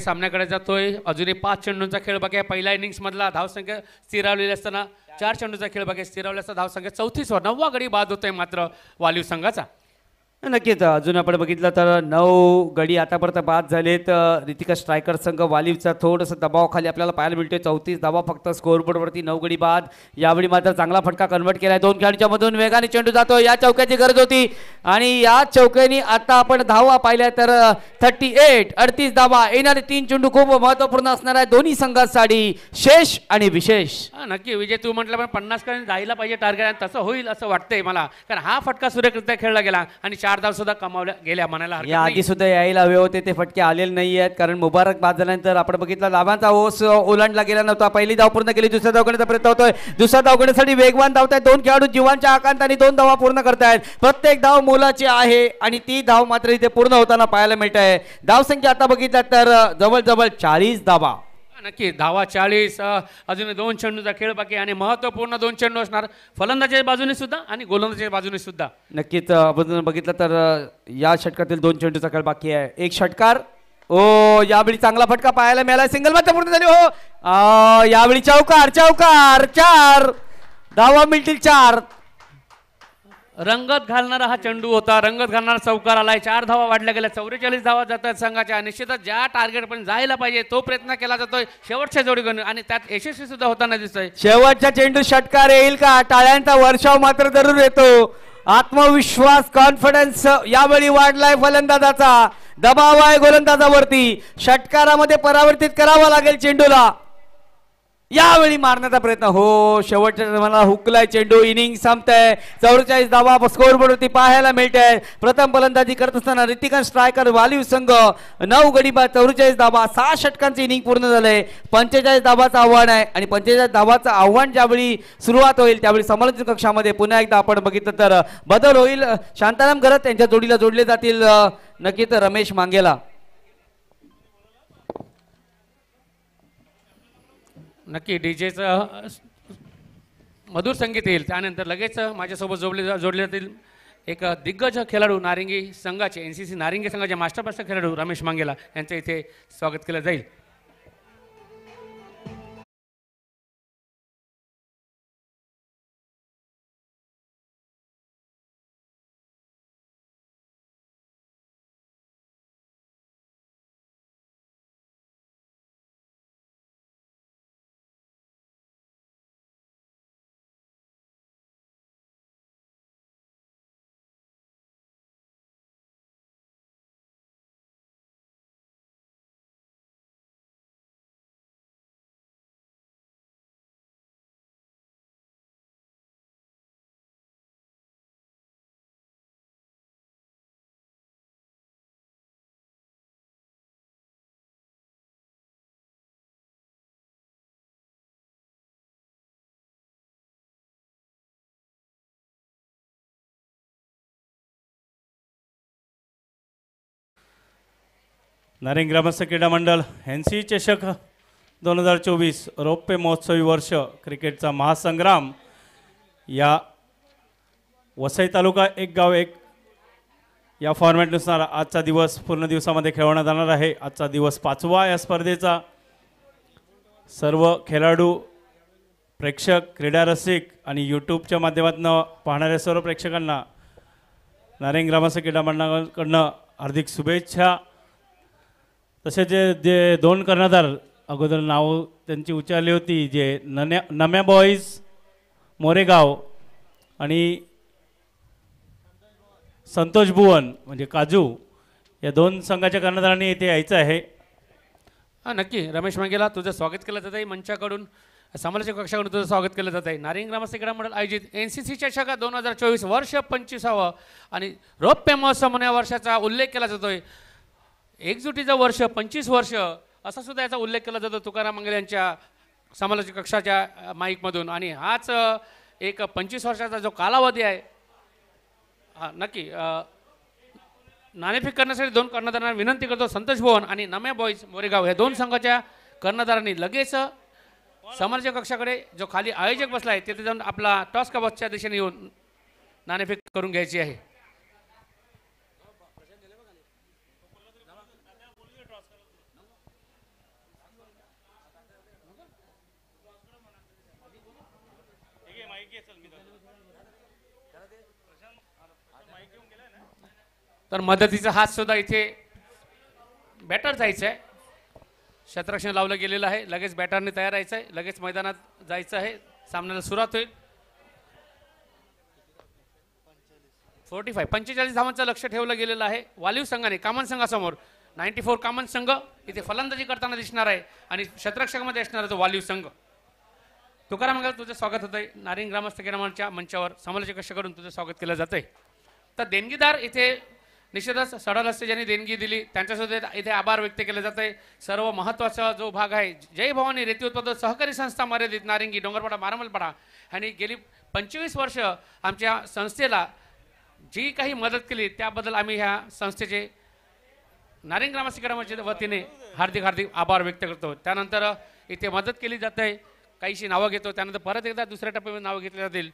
सामन्याकडे जातोय अजूनही पाच चेंडूंचा खेळ बाकी पहिल्या मधला धावसंख्या स्थिरावलेली असताना चार चेंडूचा खेळ बाकी स्थिरावले असता धावसंख्या चौतीसवर नववा गडी बाद होतोय मात्र वालीव संघाचा नक्कीच अजून आपण बघितलं तर नऊ गडी आतापर्यंत बाद झालेत रितिका स्ट्रायकर संघ वालीवचा थोडंसं खाली आपल्याला पाहायला मिळतोय चौतीस दबाव फक्त स्कोअरबोर्डवरती नऊ गडी बाद यावेळी मात्र चांगला फटका कन्वर्ट केला दोन खेळाडूच्या मधून वेगाने चेंडू जातो या चौक्याची गरज होती आणि या चौक्यानी आता आपण धावा पाहिल्या तर थर्टी एट अडतीस धावा येणारे तीन चेंडू खूप महत्वपूर्ण असणार आहे दोन्ही संघासाठी शेष आणि विशेष नक्की विजय तू म्हटलं पण पन्नास पर्यंत जायला पाहिजे टार्गेट आणि तसं होईल असं वाटतंय मला कारण हा फटका सूर्यकृत्या खेळला गेला आणि अर्धा सुद्धा कमावल्या गेल्या म्हणायला या आधी सुद्धा यायला हवे होते ते फटके आलेले नाही आहेत कारण मुबारक बाद झाल्यानंतर आपण बघितला लाभांचा ओस ओलांडला गेला नव्हता पहिली धाव पूर्ण केली दुसऱ्या धावकण्याचा प्रयत्न होतोय दुसऱ्या धावकण्यासाठी वेगवान धावत आहेत दोन खेळाडू जीवांच्या आकांताने दोन धावा पूर्ण करतायत प्रत्येक धाव मोलाची आहे आणि ती धाव मात्र इथे पूर्ण होताना पाहायला मिळत आहे धावसंख्या आता बघितल्या तर जवळजवळ चाळीस धावा नक्की धावा चाळीस अजून दोन चेंडूचा खेळ बाकी आणि महत्त्वपूर्ण दोन चेंडू असणार फलंदाजाच्या बाजूने सुद्धा आणि गोलंदाजाच्या बाजूने सुद्धा नक्कीच आपण बघितलं तर या षटकातील दोन चेंडूचा खेळ बाकी आहे एक षटकार ओ यावेळी चांगला फटका पाहायला मिळाला सिंगल मात्र पूर्ण झाली हो यावेळी चौकार चौकार चार धावा मिळतील चार रंगत घालणारा हा चेंडू होता रंगत घालणारा चौकार आलाय चार धावा वाढल्या गेल्या चौवेचाळीस धावा जात आहेत संघाच्या निश्चितच ज्या टार्गेट पण जायला पाहिजे तो प्रयत्न केला जातोय शेवटच्या जोडी घेऊन आणि त्यात यशस्वी सुद्धा होताना दिसतोय शेवटच्या चेंडू षटकार येईल का टाळ्यांचा वर्षाव मात्र जरूर येतो आत्मविश्वास कॉन्फिडन्स यावेळी वाढलाय फलंदाजाचा दबाव आहे गोलंदाजावरती षटकारामध्ये परावर्तित करावा लागेल चेंडूला यावेळी मारण्याचा प्रयत्न हो शेवटच्या मला हुकलाय चेंडू इनिंग आहे चौवेचाळीस धावा स्कोर बोर्ड पाहायला मिळत आहे प्रथम फलंदाजी करत असताना ऋतिकांत स्ट्रायकर वालीव संघ नऊ गडी बाद चौवेचाळीस धावा सहा षटकांचे इनिंग पूर्ण झालंय पंचेचाळीस धावाचं आव्हान आहे आणि पंचेचाळीस धावाचं आव्हान ज्यावेळी सुरुवात होईल त्यावेळी समालोचन कक्षामध्ये पुन्हा एकदा आपण बघितलं तर बदल होईल शांताराम घरत त्यांच्या जोडीला जोडले जातील नक्की तर रमेश मांगेला नक्की डी जेचं मधुर संगीत येईल त्यानंतर लगेच माझ्यासोबत जोडले जोडले जातील एक दिग्गज खेळाडू नारिंगी संघाचे एन सी सी नारिंगी संघाचे मास्टर खेळाडू रमेश मांगेला यांचं इथे स्वागत केलं जाईल नारिंग ग्रामस्थ क्रीडा मंडळ एन चषक दोन हजार चोवीस रौप्य महोत्सवी वर्ष क्रिकेटचा महासंग्राम या वसई तालुका एक गाव एक या फॉर्मॅटनुसार आजचा दिवस पूर्ण दिवसामध्ये खेळवण्यात जाणार आहे आजचा दिवस पाचवा या स्पर्धेचा सर्व खेळाडू प्रेक्षक क्रीडा रसिक आणि यूट्यूबच्या माध्यमातून पाहणाऱ्या सर्व प्रेक्षकांना नारायण ग्रामस्थ क्रीडा मंडळाकडनं हार्दिक शुभेच्छा तसे जे जे दोन कर्णधार अगोदर नाव त्यांची उच्चारली होती जे नन्या नम्या बॉईज मोरेगाव आणि संतोष भुवन म्हणजे काजू या दोन संघाच्या कर्णधारांनी इथे यायचं आहे हां नक्की रमेश मंगेला तुझं स्वागत केलं जात आहे मंचाकडून समाजाच्या कक्षाकडून तुझं स्वागत केलं जात आहे नारिंग ग्रामस्थ क्रीडा मंडळ आयोजित एन सी सीच्या शाखा दोन हजार चोवीस वर्ष पंचवीसावं आणि रौप्य महोत्सव म्हणून या वर्षाचा उल्लेख केला जातोय एकजुटीचं वर्ष पंचवीस वर्ष असा सुद्धा याचा उल्लेख केला जातो तुकाराम मंगल यांच्या समालोचक कक्षाच्या माईकमधून आणि हाच एक पंचवीस वर्षाचा जो कालावधी आहे हां नक्की नाणेफेक करण्यासाठी दोन कर्णधारांना विनंती करतो संतोष भवन आणि नम्या बॉईज मोरेगाव या दोन संघाच्या कर्णधारांनी लगेच समर्ज कक्षाकडे जो खाली आयोजक बसला आहे तिथे जाऊन आपला टॉस कबच्या दिशेने येऊन नाणेफेक करून घ्यायची आहे तर मदतीचा हात सुद्धा इथे बॅटर जायचं आहे क्षेत्ररक्षण लावलं गेलेलं आहे लगेच बॅटरने तयार राहायचं आहे लगेच मैदानात जायचं आहे सामन्याला सुरुवात होईल फोर्टी फाय पंचेचाळीस धावांचं लक्ष ठेवलं गेलेलं आहे वालीव संघाने कामन संघासमोर नाईन्टी फोर कामन संघ इथे फलंदाजी करताना दिसणार आहे आणि क्षेत्ररक्षकामध्ये असणार तो वालीव संघ तुकाराम मंगल तुझं स्वागत होतंय नारिंग ग्रामस्थ केरामांच्या मंचावर समालोचक करून तुझं स्वागत केलं जातंय तर देणगीदार इथे निश्चितच सडल असते ज्यांनी देणगी दिली त्यांच्यासुद्धा इथे आभार व्यक्त केले जात आहे सर्व महत्त्वाचा जो भाग आहे जय भवानी रेती उत्पादक सहकारी संस्था मर्यादित नारिंगी डोंगरपाडा मारमलपाडा आणि गेली पंचवीस वर्ष आमच्या संस्थेला जी काही मदत केली त्याबद्दल आम्ही ह्या संस्थेचे नारिंग ग्रामस्थिकाच्या वतीने हार्दिक हार्दिक आभार व्यक्त करतो त्यानंतर इथे मदत केली जात आहे काहीशी नावं घेतो त्यानंतर परत एकदा दुसऱ्या टप्प्यामध्ये नावं घेतली जातील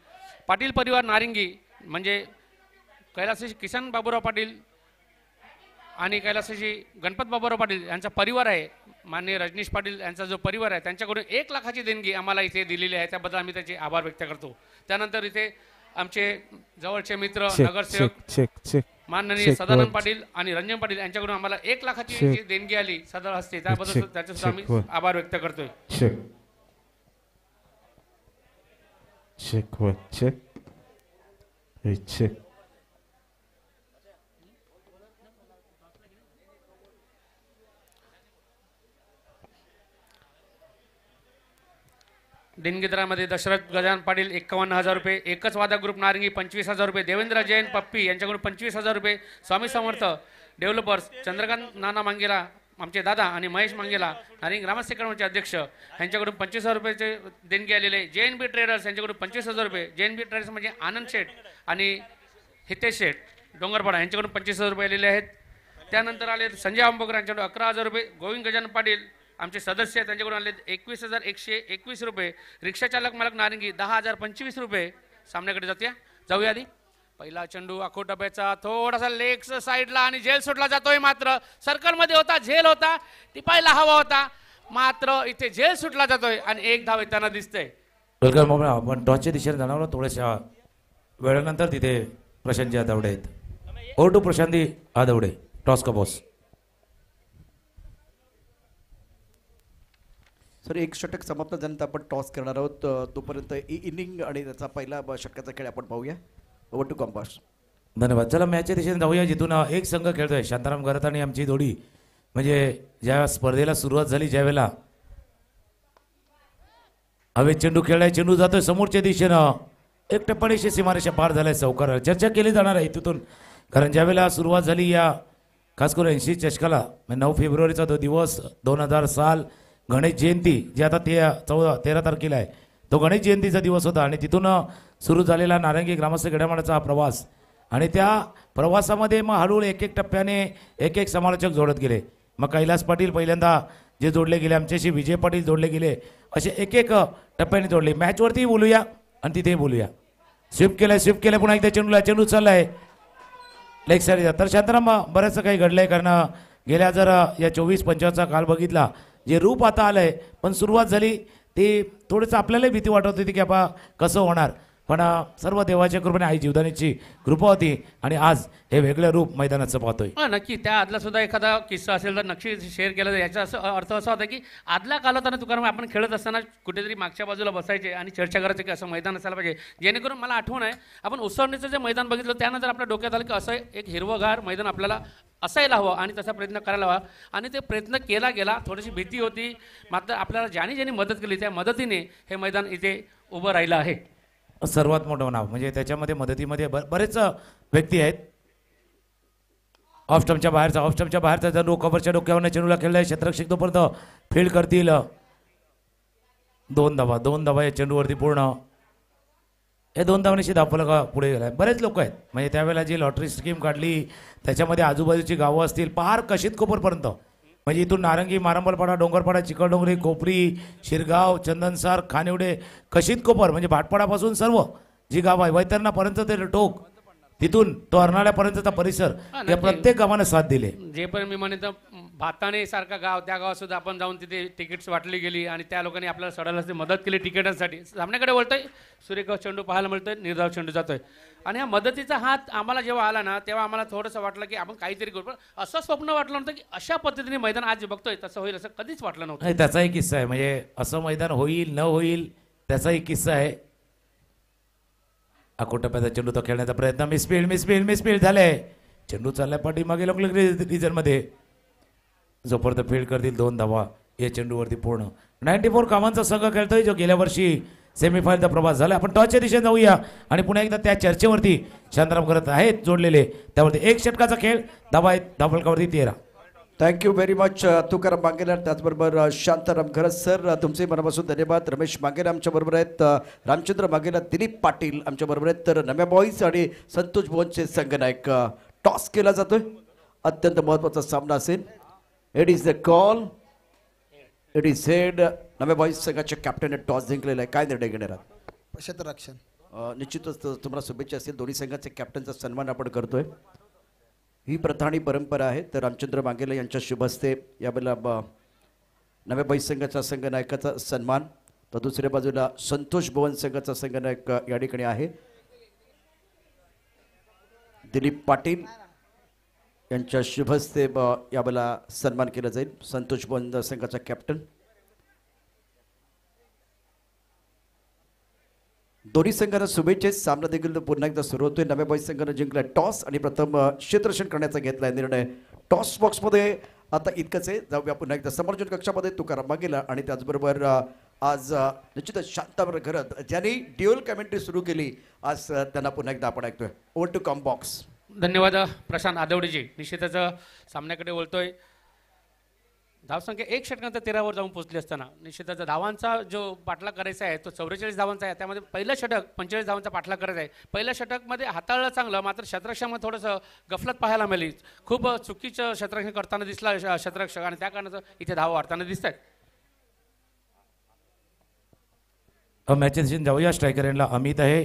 पाटील परिवार नारिंगी म्हणजे कैलासाची किसन बाबूराव पाटील आणि कैलासाची गणपत बाबूराव पाटील यांचा परिवार आहे माननीय रजनीश पाटील यांचा जो परिवार आहे त्यांच्याकडून एक लाखाची देणगी आम्हाला इथे दिलेली आहे त्याबद्दल आम्ही त्याचे आभार व्यक्त करतो त्यानंतर इथे आमचे जवळचे मित्र नगरसेवक माननीय सदानंद पाटील आणि रंजन पाटील यांच्याकडून आम्हाला एक लाखाची देणगी आली सदर हस्ते त्याबद्दल त्याचे आम्ही आभार व्यक्त करतोय check check दिनगिद्रामध्ये दशरथ गजान पाटील एकावन्न हजार रुपये एकच वादा ग्रुप नारंगी पंचवीस हजार रुपये देवेंद्र जैन पप्पी यांच्याकडून पंचवीस हजार रुपये स्वामी समर्थ डेव्हलपर्स चंद्रकांत नाना मांगेला आमचे दादा आणि महेश मांगेला नारिंग ग्रामस्थ अध्यक्ष यांच्याकडून पंचवीस हजार रुपयाचे देणगी आलेले जे एन बी ट्रेडर्स यांच्याकडून पंचवीस हजार रुपये जे एन बी ट्रेडर्स म्हणजे आनंद शेठ आणि हितेश शेठ डोंगरपाडा यांच्याकडून पंचवीस हजार रुपये आलेले आहेत त्यानंतर आले संजय आंबोकर यांच्याकडून अकरा हजार रुपये गोविंद गजानन पाटील आमचे सदस्य त्यांच्याकडून आले एकवीस हजार एकशे एकवीस रुपये रिक्षाचालक मालक नारंगी दहा हजार पंचवीस रुपये सामन्याकडे जाते जाऊया आधी पहिला चंडू आखो डब्याचा थोडासा लेक्स साईडला आणि झेल सुटला जातोय मात्र सर्कलमध्ये होता झेल होता टिपायला हवा होता मात्र इथे झेल सुटला जातोय आणि एक धाव येताना दिसतंय वेलकम आपण टॉसच्या दिशेने जाणार थोड्याशा वेळानंतर तिथे प्रशांतजी आदवडे आहेत ओ टू प्रशांती आदवडे टॉस का बॉस सर एक षटक समाप्त जनता आपण टॉस करणार आहोत तोपर्यंत इनिंग आणि त्याचा पहिला षटकाचा खेळ आपण पाहूया ओवर टू कॉम्पास धन्यवाद चला मॅचच्या दिशेने जाऊया जिथून एक संघ खेळतोय शांताराम घरात आणि आमची जोडी म्हणजे ज्या स्पर्धेला सुरुवात झाली ज्यावेळेला हवे चेंडू खेळलाय चेंडू जातोय समोरच्या दिशेनं एक टप्पाडीशी सीमारेषा पार झालाय सौकार चर्चा केली जाणार आहे तिथून कारण वेळेला सुरुवात झाली या खास करून ऐंशी चषकाला म्हणजे नऊ फेब्रुवारीचा तो दिवस दोन हजार साल गणेश जयंती जी आता ते चौदा तेरा तारखेला आहे तो गणेश जयंतीचा दिवस होता आणि तिथून सुरू झालेला नारंगी ग्रामस्थ घडामोडाचा प्रवास आणि त्या प्रवासामध्ये मग हळूहळू एक एक टप्प्याने एक एक समालोचक जोडत गेले मग कैलास पाटील पहिल्यांदा जे जोडले गेले आमच्याशी विजय पाटील जोडले गेले असे एक एक टप्प्याने जोडले मॅचवरतीही बोलूया आणि तिथेही बोलूया स्विप केलं स्विप केलं पुन्हा एकदा चेंडूला चेंडू चाललाय आहे लेग साईडचा तर शांतराम बऱ्याचसं काही घडलं आहे कारण गेल्या जर या चोवीस पंचावन्नचा काल बघितला जे रूप आता आलं आहे पण सुरुवात झाली ती थोडंसं आपल्यालाही भीती वाटत होती की बाबा कसं होणार पण सर्व देवाच्या कृपेने आई जीवदानीची कृपा होती आणि आज हे वेगळं रूप मैदानाचं पाहतोय नक्की त्या आदला सुद्धा एखादा किस्सा असेल तर नक्की शेअर केला याचा असं अर्थ असा होता की आदला होताना तुकाराम आपण खेळत असताना कुठेतरी मागच्या बाजूला बसायचे आणि चर्चा करायचे की असं मैदान असायला पाहिजे जेणेकरून मला आठवण आहे आपण उसरणीचं जे मैदान बघितलं त्यानंतर आपल्या डोक्यात आलं की असं एक हिरवंगार मैदान आपल्याला असायला हवं आणि तसा प्रयत्न करायला हवा आणि ते प्रयत्न केला गेला थोडीशी भीती होती मात्र आपल्याला ज्याने ज्याने मदत केली त्या मदतीने हे मैदान इथे उभं राहिलं आहे सर्वात मोठं नाव म्हणजे त्याच्यामध्ये मदतीमध्ये बरेच व्यक्ती आहेत ऑफस्टमच्या बाहेरचा ऑफस्टमच्या बाहेरचा जर कव्हरच्या डोक्यावर चेंडूला खेळला क्षेत्रक्षिक तोपर्यंत फील्ड करतील दोन धावा दोन धावा या चेंडूवरती पूर्ण हे दोन धावण्याशी दाखवलं का पुढे गेलाय बरेच लोक आहेत म्हणजे त्यावेळेला जी लॉटरी स्कीम काढली त्याच्यामध्ये आजूबाजूची गावं असतील पार कशीत कोपरपर्यंत म्हणजे इथून नारंगी मारंबलपाडा डोंगरपाडा चिकलडोंगरे कोपरी शिरगाव चंदनसार खानिवडे कशीत कोपर म्हणजे भाटपाडापासून सर्व जी गाव आहे वैतरणापर्यंत ते टोक तिथून तो अर्नाळ्यापर्यंतचा परिसर या प्रत्येक गावाने साथ दिले जे पण मी म्हणतो भाताने सारखं गाव त्या गावात सुद्धा आपण जाऊन तिथे तिकीट्स वाटली गेली आणि त्या लोकांनी आपल्याला सडायला मदत केली तिकिटांसाठी सामन्याकडे वळतोय सूर्यगाव चेंडू पाहायला मिळतोय निर्धाव चेंडू जातोय आणि ह्या मदतीचा हात आम्हाला जेव्हा आला ना तेव्हा आम्हाला थोडंसं वाटलं की आपण काहीतरी करू पण असं स्वप्न वाटलं नव्हतं की अशा पद्धतीने मैदान आज बघतोय तसं होईल असं कधीच वाटलं नव्हतं त्याचाही किस्सा आहे म्हणजे असं मैदान होईल न होईल त्याचाही किस्सा आहे अकोटप्याचा चेंडू तो खेळण्याचा प्रयत्न मिसफील्ड मिसफील्ड मिसफील्ड झाले चेंडू चालल्या पाठी मागे लोक मध्ये जोपर्यंत फील्ड करतील दोन धावा या चेंडूवरती पूर्ण नाईन्टी फोर कामांचा संघ खेळतोय जो गेल्या वर्षी सेमीफायनलचा प्रवास झाला आपण टॉसच्या दिशेने जाऊया आणि पुन्हा एकदा त्या चर्चेवरती शांताराम करत आहेत जोडलेले त्यावरती एक षटकाचा खेळ धावा धावफलकावरती तेरा thank you very much Tukaram Mangeram त्याचबरोबर शांताराम घरत सर तुमचे मनापासून धन्यवाद रमेश आमच्या आमच्याबरोबर आहेत रामचंद्र मांगेरा दिलीप पाटील आमच्याबरोबर आहेत तर नम्या बॉईज आणि संतोष भुवनचे संघनायक टॉस केला जातोय अत्यंत महत्त्वाचा सामना असेल it is the call it is head नव्या बॉईज संघाच्या कॅप्टनने टॉस जिंकलेला आहे काय निर्णय घेणार रक्षण निश्चितच तुम्हाला शुभेच्छा असतील दोन्ही संघाचे कॅप्टनचा सन्मान आपण करतोय ही प्रथा आणि परंपरा आहे तर रामचंद्र मांगेला यांच्या शुभ हस्ते यावेळेला नव्या संघाचा संघनायकाचा सन्मान तर दुसऱ्या बाजूला संतोष भवन संघाचा संघनायक या ठिकाणी आहे दिलीप पाटील यांच्या शुभस्ते ब याबला सन्मान केला जाईल संतोष बंद संघाचा कॅप्टन दोन्ही संघांना शुभेच्छेत सामना देखील पुन्हा एकदा सुरू होतोय नव्या बॉईज संघानं जिंकला टॉस आणि प्रथम क्षेत्रक्षण करण्याचा घेतला निर्णय टॉस बॉक्समध्ये आता इतकंच आहे जाऊया पुन्हा एकदा समर्जन कक्षामध्ये तुकाराम मागेला आणि त्याचबरोबर आज निश्चितच शांतावर घरत ज्यांनी ड्युअल कमेंट्री सुरू केली आज त्यांना पुन्हा एकदा आपण ऐकतोय ओवर टू कम बॉक्स धन्यवाद प्रशांत आदवडेजी निश्चितच सामन्याकडे बोलतोय धावसंख्या एक षटकांचा तेरावर जाऊन पोहोचली असताना निश्चितच धावांचा जो पाठला करायचा आहे तो चौवेचाळीस धावांचा आहे त्यामध्ये पहिलं षटक पंचेचाळीस धावांचा पाठलाग करायचा आहे पहिल्या षटकमध्ये हाताळलं चांगलं मात्र शतरक्षामध्ये थोडंसं गफलत पाहायला मिळाली खूप चुकीचं शतरक्षण करताना दिसला शतरक्षक आणि त्या कारणाचं इथे धाव वाढताना दिसत आहेत मॅचेस जाऊया स्ट्रायकर अमित आहे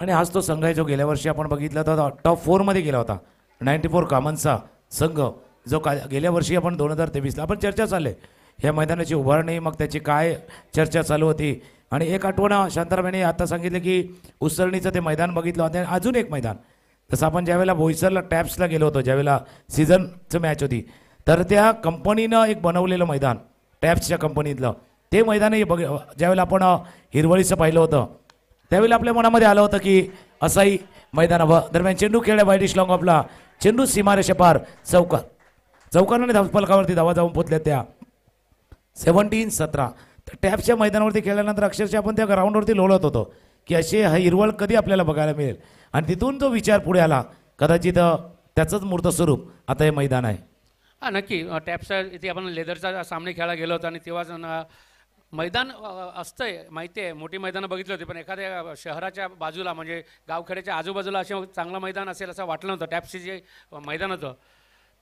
आणि आज तो संघ आहे जो गेल्या वर्षी आपण बघितला होता टॉप फोरमध्ये गेला होता नाईन्टी फोर कामनचा संघ जो का गेल्या वर्षी आपण दोन हजार तेवीसला आपण चर्चा चालले ह्या मैदानाची उभारणी मग त्याची काय चर्चा चालू होती आणि एक आठवण शांताराबाईने आता सांगितलं की उसरणीचं ते मैदान बघितलं होतं आणि अजून एक मैदान तसं आपण ज्यावेळेला बोईसरला टॅप्सला गेलो होतो ज्यावेळेला सीझनचं मॅच होती तर त्या कंपनीनं एक बनवलेलं मैदान टॅप्सच्या कंपनीतलं ते मैदानही बघ ज्यावेळेला आपण हिरवळीचं पाहिलं होतं त्यावेळी आपल्या मनामध्ये आलं होतं की असाही मैदाना दरम्यान चेंडू खेळला आहे लॉंग आपला चेंडू सीमारेषे पार चौकार चौकाराने धावपलकावरती धावा जाऊन पोचल्या त्या सेव्हन्टीन सतरा तर टॅपच्या मैदानावरती खेळल्यानंतर अक्षरशः आपण त्या ग्राउंडवरती लोळत होतो की असे हा हिरवळ कधी आपल्याला बघायला मिळेल आणि तिथून तो विचार पुढे आला कदाचित त्याचंच मूर्त स्वरूप आता हे मैदान आहे हा नक्की टॅपचा इथे आपण लेदरचा सामने खेळायला गेलो होतो आणि तेव्हाच मैदान असतं आहे माहिती आहे मोठी मैदानं बघितली होती पण एखाद्या शहराच्या बाजूला म्हणजे गावखेड्याच्या आजूबाजूला असे चांगलं मैदान असेल असं वाटलं नव्हतं टॅप्सी जे मैदान होतं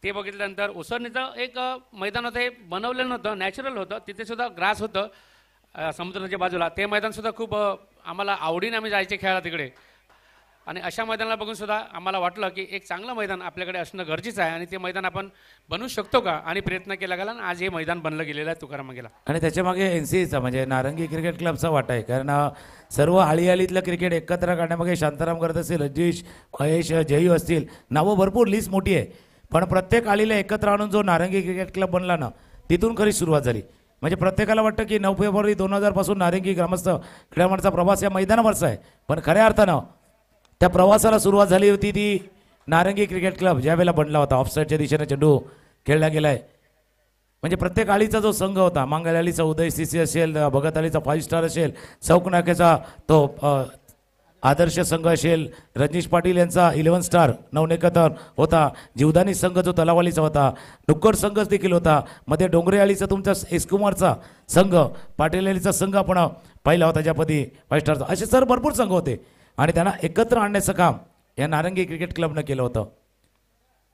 ते बघितल्यानंतर उसरणीचं एक मैदान होतं हे बनवलेलं नव्हतं नॅचरल होतं तिथेसुद्धा ग्रास होतं समुद्राच्या बाजूला ते मैदानसुद्धा खूप आम्हाला आवडीने आम्ही जायचे खेळायला तिकडे आणि अशा मैदानाला बघून सुद्धा आम्हाला वाटलं की एक चांगलं मैदान आपल्याकडे असणं गरजेचं आहे आणि ते मैदान आपण बनवू शकतो का आणि प्रयत्न केला गेला आणि आज हे मैदान बनलं गेलेलं आहे तुकाराम गेला आणि त्याच्यामागे एन सी एचा म्हणजे नारंगी क्रिकेट क्लबचा वाटा आहे कारण सर्व आळीआलीतलं क्रिकेट एकत्र काढण्यामागे शांताराम करत असेल रजेश महेश जयू असतील नावं भरपूर लिस्ट मोठी आहे पण प्रत्येक आलीला एकत्र आणून जो नारंगी क्रिकेट क्लब बनला ना तिथून खरी सुरुवात झाली म्हणजे प्रत्येकाला वाटतं की नऊ फेब्रुवारी दोन हजारपासून नारंगी ग्रामस्थ क्रीडामणचा प्रवास या मैदानावरचा आहे पण खऱ्या अर्थानं त्या प्रवासाला सुरुवात झाली होती ती नारंगी क्रिकेट क्लब ज्यावेळेला बनला होता ऑफसाईडच्या दिशेने चेंडू खेळला गेला आहे म्हणजे प्रत्येक अळीचा जो संघ होता मांगल अलीचा उदय सी असेल भगत अलीचा फाईव्ह स्टार असेल चौकनाकेचा तो आदर्श संघ असेल रजनीश पाटील यांचा इलेव्हन स्टार नवनेकतर होता जीवदानी संघ जो तलावालीचा होता डुक्कर संघच देखील होता मध्ये डोंगरे अलीचा तुमचा एसकुमारचा संघ पाटील अलीचा संघ आपण पाहिला होता ज्यापदी फाईव्ह स्टारचा असे सर भरपूर संघ होते आणि त्यांना एकत्र आणण्याचं काम या नारंगी क्रिकेट क्लबनं केलं होतं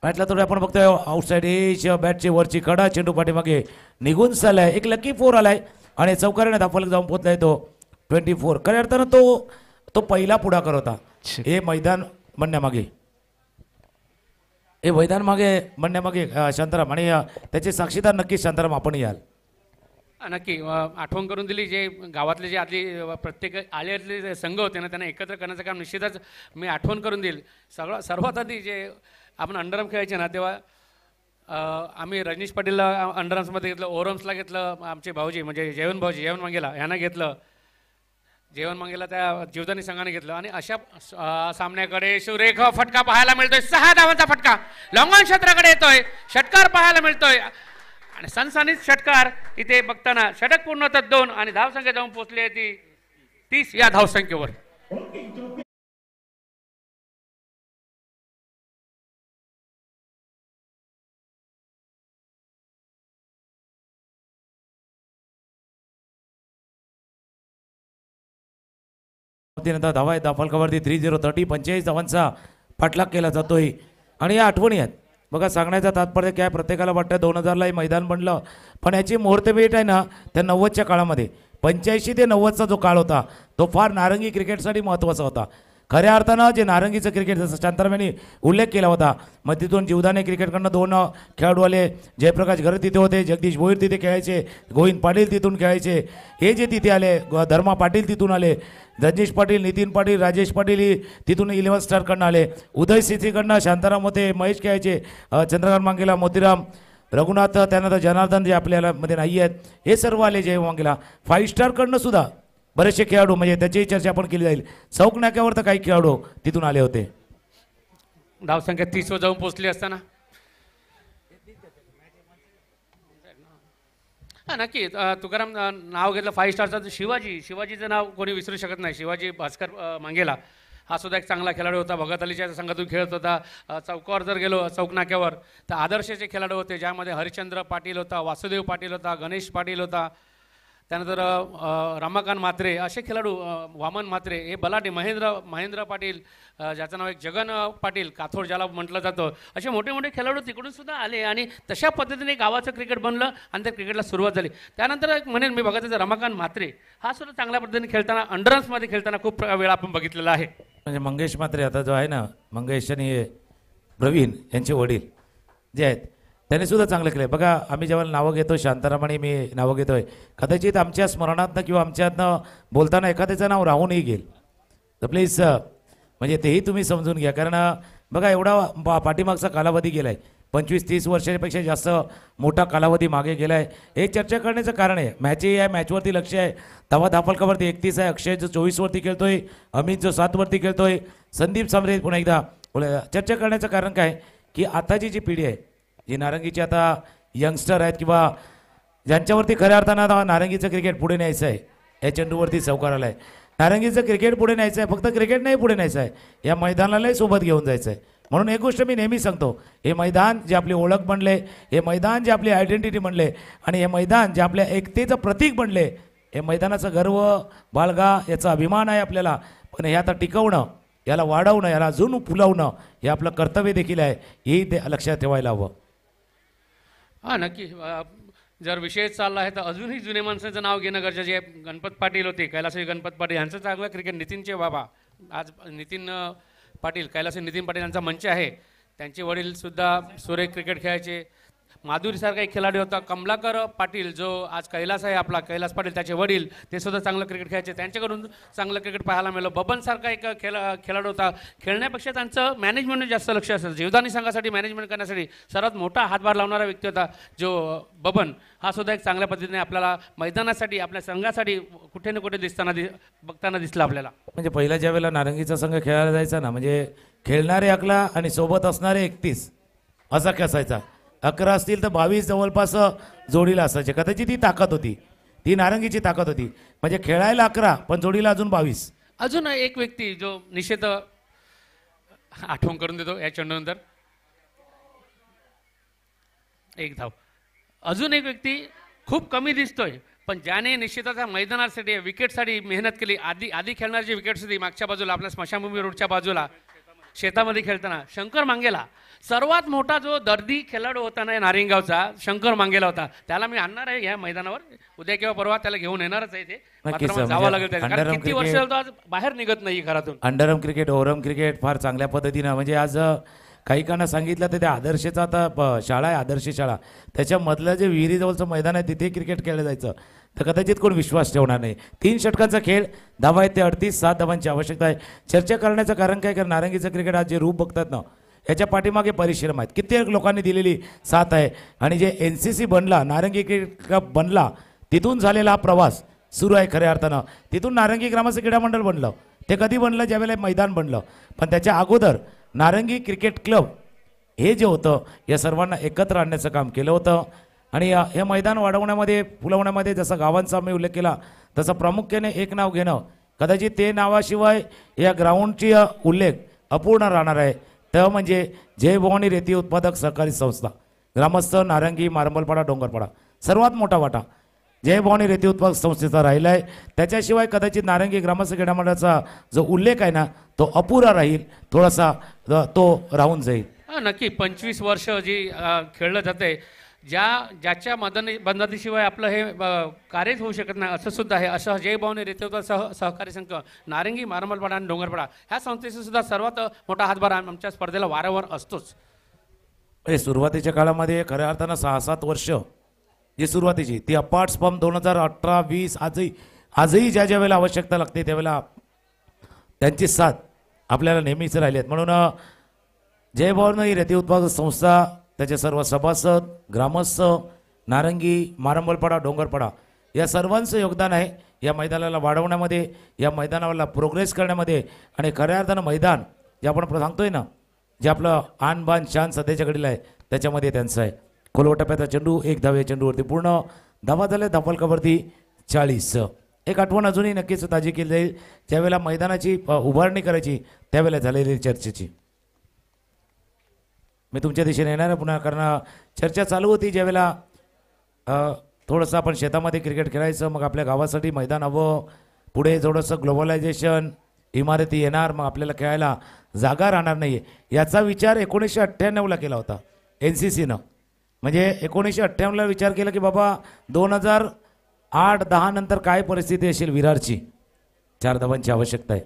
बॅटला थोडे आपण बघतोय आउटसाईड हे बॅटची वरची कडा चेंडू पाठीमागे निघून चाललाय एक लकी फोर आलाय आणि चौकाऱ्याने धापल जाऊन पोहोचलाय तो ट्वेंटी फोर खऱ्या अर्थानं तो तो पहिला पुढाकार होता हे मैदान म्हणण्यामागे हे मैदान मागे म्हणण्यामागे शांताराम आणि त्याचे साक्षीदार नक्कीच शांताराम आपण याल नक्की आठवण करून दिली जे गावातले जे आधी प्रत्येक आलेले जे संघ होते ना त्यांना एकत्र करण्याचं काम निश्चितच मी आठवण करून देईल सगळं सर्वात आधी जे आपण अंडरम खेळायचे ना तेव्हा आम्ही रजनीश पाटीलला अंडरम्समध्ये घेतलं ओरम्सला घेतलं आमचे भाऊजी म्हणजे जेवण भाऊजी जेवण मंगेला यांना घेतलं जेवण मंगेला त्या जीवदानी संघाने घेतलं आणि अशा सामन्याकडे सुरेख फटका पाहायला मिळतोय सहा धावांचा फटका लॉंगॉन क्षेत्राकडे येतोय षटकार पाहायला मिळतोय आणि सनसनीत षटकार इथे बघताना षटक पूर्ण होतात दोन आणि धावसंख्या जाऊन पोहोचली आहे ती तीस या धावसंख्येवर धावा आहे धाफलकावरती थ्री झिरो थर्टी पंचेचाळीस धावांचा पाठलाग केला जातोय आणि या आठवणी आहेत बघा सांगण्याचा तात्पर्य काय प्रत्येकाला वाटतं दोन हजारला हे मैदान बनलं पण याची मुहूर्तभेट आहे ना त्या नव्वदच्या काळामध्ये पंच्याऐंशी ते नव्वदचा जो काळ होता तो फार नारंगी क्रिकेटसाठी महत्त्वाचा होता खऱ्या अर्थानं जे नारंगीचं क्रिकेट जसं शांतारामांनी उल्लेख केला होता मग तिथून जीवदाने क्रिकेटकडनं दोन खेळाडू आले जयप्रकाश घर तिथे होते जगदीश भोईर तिथे खेळायचे गोविंद पाटील तिथून खेळायचे हे जे तिथे आले धर्मा पाटील तिथून आले रजनीश पाटील नितीन पाटील राजेश पाटील ही तिथून इलेव्हन स्टारकडनं आले उदय सिथीकडनं शांताराम होते महेश खेळायचे चंद्रकांत मांगेला मोतीराम रघुनाथ त्यानंतर जनार्दन जे आपल्याला मध्ये नाही आहेत हे सर्व आले जय मांगेला फाईव्ह स्टारकडनं सुद्धा बरेचसे खेळाडू म्हणजे त्याचीही चर्चा आपण केली जाईल चौक नाक्यावर तर काही खेळाडू तिथून आले होते धावसंख्या वर जाऊन पोहोचली असताना हा नक्की तुकाराम नाव घेतलं फाईव्ह स्टारचं शिवाजी शिवाजीचं नाव कोणी विसरू शकत नाही शिवाजी भास्कर मांगेला हा सुद्धा एक चांगला खेळाडू होता भगत अलीच्या संघातून खेळत होता चौकावर जर गेलो चौक नाक्यावर तर आदर्शचे खेळाडू होते ज्यामध्ये हरिश्चंद्र पाटील होता वासुदेव पाटील होता गणेश पाटील होता त्यानंतर रमाकांत मात्रे असे खेळाडू वामन मात्रे हे बलाटे महेंद्र महेंद्र पाटील ज्याचं नाव एक जगन पाटील काथोड ज्याला म्हटलं जातं असे मोठे मोठे खेळाडू तिकडून सुद्धा आले आणि तशा पद्धतीने गावाचं क्रिकेट बनलं आणि त्या क्रिकेटला सुरुवात झाली त्यानंतर एक म्हणेन मी बघायचं रमाकांत मात्रे हा सुद्धा चांगल्या पद्धतीने खेळताना अंडरन्समध्ये खेळताना खूप वेळा आपण बघितलेला आहे म्हणजे मंगेश मात्रे आता जो आहे ना मंगेश आणि प्रवीण यांचे वडील जे आहेत त्याने सुद्धा चांगलं केलं बघा आम्ही जेव्हा नावं घेतो आणि मी नावं घेतो आहे कदाचित आमच्या स्मरणातनं किंवा आमच्यातनं बोलताना एखाद्याचं नाव राहूनही गेल तर प्लीज म्हणजे तेही तुम्ही समजून घ्या कारण बघा एवढा पा पाठीमागचा कालावधी गेला आहे पंचवीस तीस वर्षापेक्षा जास्त मोठा कालावधी मागे गेला आहे हे चर्चा करण्याचं कारण आहे मॅचही आहे मॅचवरती लक्ष आहे तवा धापलकावरती एकतीस आहे अक्षय जो चोवीसवरती खेळतो आहे अमित जो सातवरती खेळतो आहे संदीप सामरे पुन्हा एकदा चर्चा करण्याचं कारण काय की आताची जी पिढी आहे जे नारंगीचे आता यंगस्टर आहेत किंवा ज्यांच्यावरती खऱ्या अर्थानं आता नारंगीचं क्रिकेट पुढे न्यायचं आहे या चेंडूवरती चौकार आला आहे नारंगीचं क्रिकेट पुढे न्यायचं आहे फक्त क्रिकेट नाही पुढे न्यायचं आहे या मैदानालाही सोबत घेऊन जायचं आहे म्हणून एक गोष्ट मी नेहमी सांगतो हे मैदान जे आपली ओळख बनले हे मैदान जे आपली आयडेंटिटी बनले आणि हे मैदान जे आपल्या एकतेचं प्रतीक बनले हे मैदानाचं गर्व बाळगा याचा अभिमान आहे आपल्याला पण हे आता टिकवणं याला वाढवणं याला अजून फुलवणं हे आपलं कर्तव्य देखील आहे हेही ते लक्षात ठेवायला हवं हां नक्की जर विषय चालला आहे तर अजूनही जुने माणसाचं नाव घेणं गरजेचे आहे गणपत पाटील होते कैलासही गणपत पाटील यांचं चांगलं क्रिकेट नितीनचे बाबा आज नितीन पाटील कैलासही नितीन पाटील यांचा मंच आहे त्यांचे वडीलसुद्धा सुरेख क्रिकेट खेळायचे माधुरीसारखा एक खेळाडू होता कमलाकर पाटील जो आज कैलास आहे आपला कैलास पाटील त्याचे वडील ते सुद्धा चांगलं क्रिकेट खेळायचे त्यांच्याकडून चांगलं क्रिकेट पाहायला मिळालं बबनसारखा एक खेळ खेळाडू होता खेळण्यापेक्षा त्यांचं मॅनेजमेंट जास्त लक्ष असेल जीवदानी संघासाठी मॅनेजमेंट करण्यासाठी सर्वात मोठा हातभार लावणारा व्यक्ती होता जो बबन हा सुद्धा एक चांगल्या पद्धतीने आपल्याला मैदानासाठी आपल्या संघासाठी कुठे ना कुठे दिसताना दि बघताना दिसला आपल्याला म्हणजे पहिल्या ज्या वेळेला नारंगीचा संघ खेळायला जायचा ना म्हणजे खेळणारे अकला आणि सोबत असणारे एकतीस असा कसायचा अकरा असतील तर बावीस जवळपास जोडीला असायचे कदाचित ती ताकद होती ती नारंगीची ताकद होती म्हणजे खेळायला अकरा पण जोडीला अजून बावीस अजून एक व्यक्ती जो निषेध आठवण करून देतो या चेंडूनंतर एक धाव अजून एक व्यक्ती खूप कमी दिसतोय पण ज्याने निश्चिताच्या मैदानासाठी विकेटसाठी मेहनत केली आधी आधी खेळणारी जी विकेट्स होती मागच्या बाजूला आपल्या स्मशानभूमी रोडच्या बाजूला शेतामध्ये खेळताना शंकर मांगेला सर्वात मोठा जो दर्दी खेळाडू होता ना नारिंगावचा शंकर मांगेला होता त्याला मी आणणार आहे या मैदानावर उद्या किंवा परवा त्याला घेऊन येणारच आहे ते म्हणजे जावं लागेल किती वर्ष आज बाहेर निघत नाही घरातून अंडरम क्रिकेट ओरम क्रिकेट फार चांगल्या पद्धतीनं म्हणजे आज काही काना सांगितलं तर त्या आदर्शचा आता शाळा आहे आदर्श शाळा त्याच्यामधलं जे विहिरीजवळचं मैदान आहे तिथे क्रिकेट खेळलं जायचं तर कदाचित कोण विश्वास ठेवणार नाही तीन षटकांचा खेळ धावा आहे ते अडतीस सात धावांची आवश्यकता आहे चर्चा करण्याचं कारण काय कारण नारंगीचं क्रिकेट आज जे रूप बघतात ना याच्या पाठीमागे परिश्रम आहेत कित्येक लोकांनी दिलेली साथ आहे आणि जे एन सी सी बनला नारंगी क्रिकेट क्लब बनला तिथून झालेला हा प्रवास सुरू आहे खऱ्या अर्थानं तिथून नारंगी ग्रामाचं क्रीडा मंडळ बनलं ते कधी बनलं ज्यावेळेला मैदान बनलं पण त्याच्या अगोदर नारंगी क्रिकेट क्लब हे जे होतं या सर्वांना एकत्र आणण्याचं काम केलं होतं आणि हे मैदान वाढवण्यामध्ये फुलवण्यामध्ये जसं गावांचा मी उल्लेख केला तसं प्रामुख्याने एक नाव घेणं कदाचित ते नावाशिवाय या ग्राउंडची उल्लेख अपूर्ण राहणार आहे तर म्हणजे जय भवानी रेती उत्पादक सहकारी संस्था ग्रामस्थ नारंगी मारंबलपाडा डोंगरपाडा सर्वात मोठा वाटा जय भवानी रेती उत्पादक संस्थेचा राहिला आहे त्याच्याशिवाय कदाचित नारंगी ग्रामस्थ क्रीडा जो उल्लेख आहे ना तो अपुरा राहील थोडासा तो राहून जाईल नक्की पंचवीस वर्ष जी खेळलं जाते ज्या ज्याच्या मदन मदतीशिवाय आपलं हे कार्यच होऊ शकत नाही असं सुद्धा आहे असं जय भावने रेतवता सह सहकारी संघ नारंगी मारमलपाडा आणि डोंगरपाडा ह्या संस्थेचा सुद्धा सर्वात मोठा हातभार आमच्या स्पर्धेला वारंवार असतोच हे सुरुवातीच्या काळामध्ये खऱ्या अर्थानं सहा सात वर्ष जी सुरुवातीची ती अपार्ट फॉर्म दोन हजार अठरा वीस आजही आजही ज्या ज्या वेळेला आवश्यकता लागते त्यावेळेला त्यांची साथ आपल्याला नेहमीच राहिली आहेत म्हणून जय भावनं ही रेती उत्पादक संस्था त्याचे सर्व सभासद ग्रामस्थ नारंगी मारंबलपाडा डोंगरपाडा या सर्वांचं योगदान आहे या मैदानाला वाढवण्यामध्ये या मैदानाला प्रोग्रेस करण्यामध्ये आणि खऱ्या अर्थानं मैदान जे आपण सांगतोय ना जे आपलं आणबाण शान सध्याच्या घडीला आहे त्याच्यामध्ये त्यांचं आहे कोलवटप्याचा चेंडू एक धावे चेंडूवरती पूर्ण धावा झाले धापलकावरती चाळीस एक आठवण अजूनही नक्कीच ताजी केली जाईल ज्यावेळेला मैदानाची उभारणी करायची त्यावेळेला झालेली चर्चेची मी तुमच्या दिशेने येणार आहे पुन्हा कारण चर्चा चालू होती ज्यावेळेला थोडंसं आपण शेतामध्ये क्रिकेट खेळायचं मग आपल्या गावासाठी मैदान हवं पुढे थोडंसं ग्लोबलायझेशन इमारती येणार मग आपल्याला खेळायला जागा राहणार नाही आहे याचा विचार एकोणीसशे अठ्ठ्याण्णवला केला होता एन सी सीनं म्हणजे एकोणीसशे अठ्ठ्याण्णवला विचार केला की बाबा दोन हजार आठ दहानंतर नंतर काय परिस्थिती असेल विरारची चार धावांची आवश्यकता आहे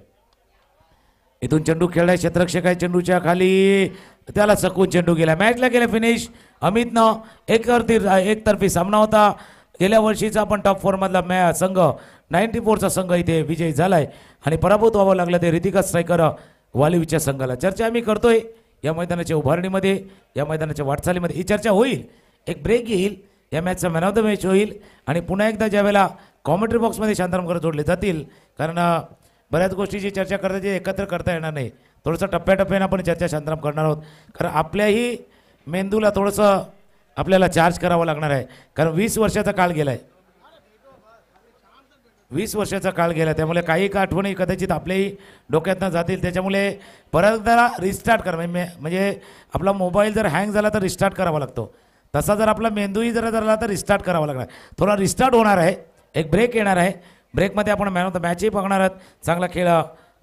इथून चेंडू खेळलाय क्षेत्ररक्षक आहे चेंडूच्या खाली त्याला सकून चेंडू गेला मॅचला गेला फिनिश अमितनं एकवरती एकतर्फी सामना होता गेल्या वर्षीचा पण टॉप फोरमधला मॅ संघ नाईन्टी फोरचा संघ इथे विजयी झालाय आणि पराभूत व्हावं लागलं ते रितिका स्ट्रायकर वालिवच्या संघाला चर्चा आम्ही करतोय या मैदानाच्या उभारणीमध्ये या मैदानाच्या वाटचालीमध्ये ही चर्चा होईल एक ब्रेक येईल या मॅचचा मॅन ऑफ द मॅच होईल आणि पुन्हा एकदा ज्यावेळेला कॉमेंट्री बॉक्समध्ये शांतारामकर जोडले जातील कारण बऱ्याच गोष्टीची चर्चा करता येते एकत्र करता येणार नाही थोडंसं टप्प्याटप्प्यानं आपण चर्चा शांतराम करणार आहोत कारण आपल्याही मेंदूला थोडंसं आपल्याला चार्ज करावं लागणार आहे कारण वीस वर्षाचा काळ गेला आहे वीस वर्षाचा काळ गेला त्यामुळे काही का आठवणी कदाचित आपल्याही डोक्यातनं जातील त्याच्यामुळे परतदा रिस्टार्ट करा म्हणजे म्हणजे आपला मोबाईल जर हँग झाला तर रिस्टार्ट करावा लागतो तसा जर आपला मेंदूही जर झाला तर रिस्टार्ट करावा लागणार थोडा रिस्टार्ट होणार आहे एक ब्रेक येणार आहे ब्रेकमध्ये आपण मॅन ऑफ द मॅचही बघणार आहोत चांगला खेळ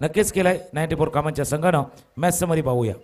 नक्कीच केला आहे नाईन्टी फोर कामांच्या संघानं मॅचसमध्ये पाहूया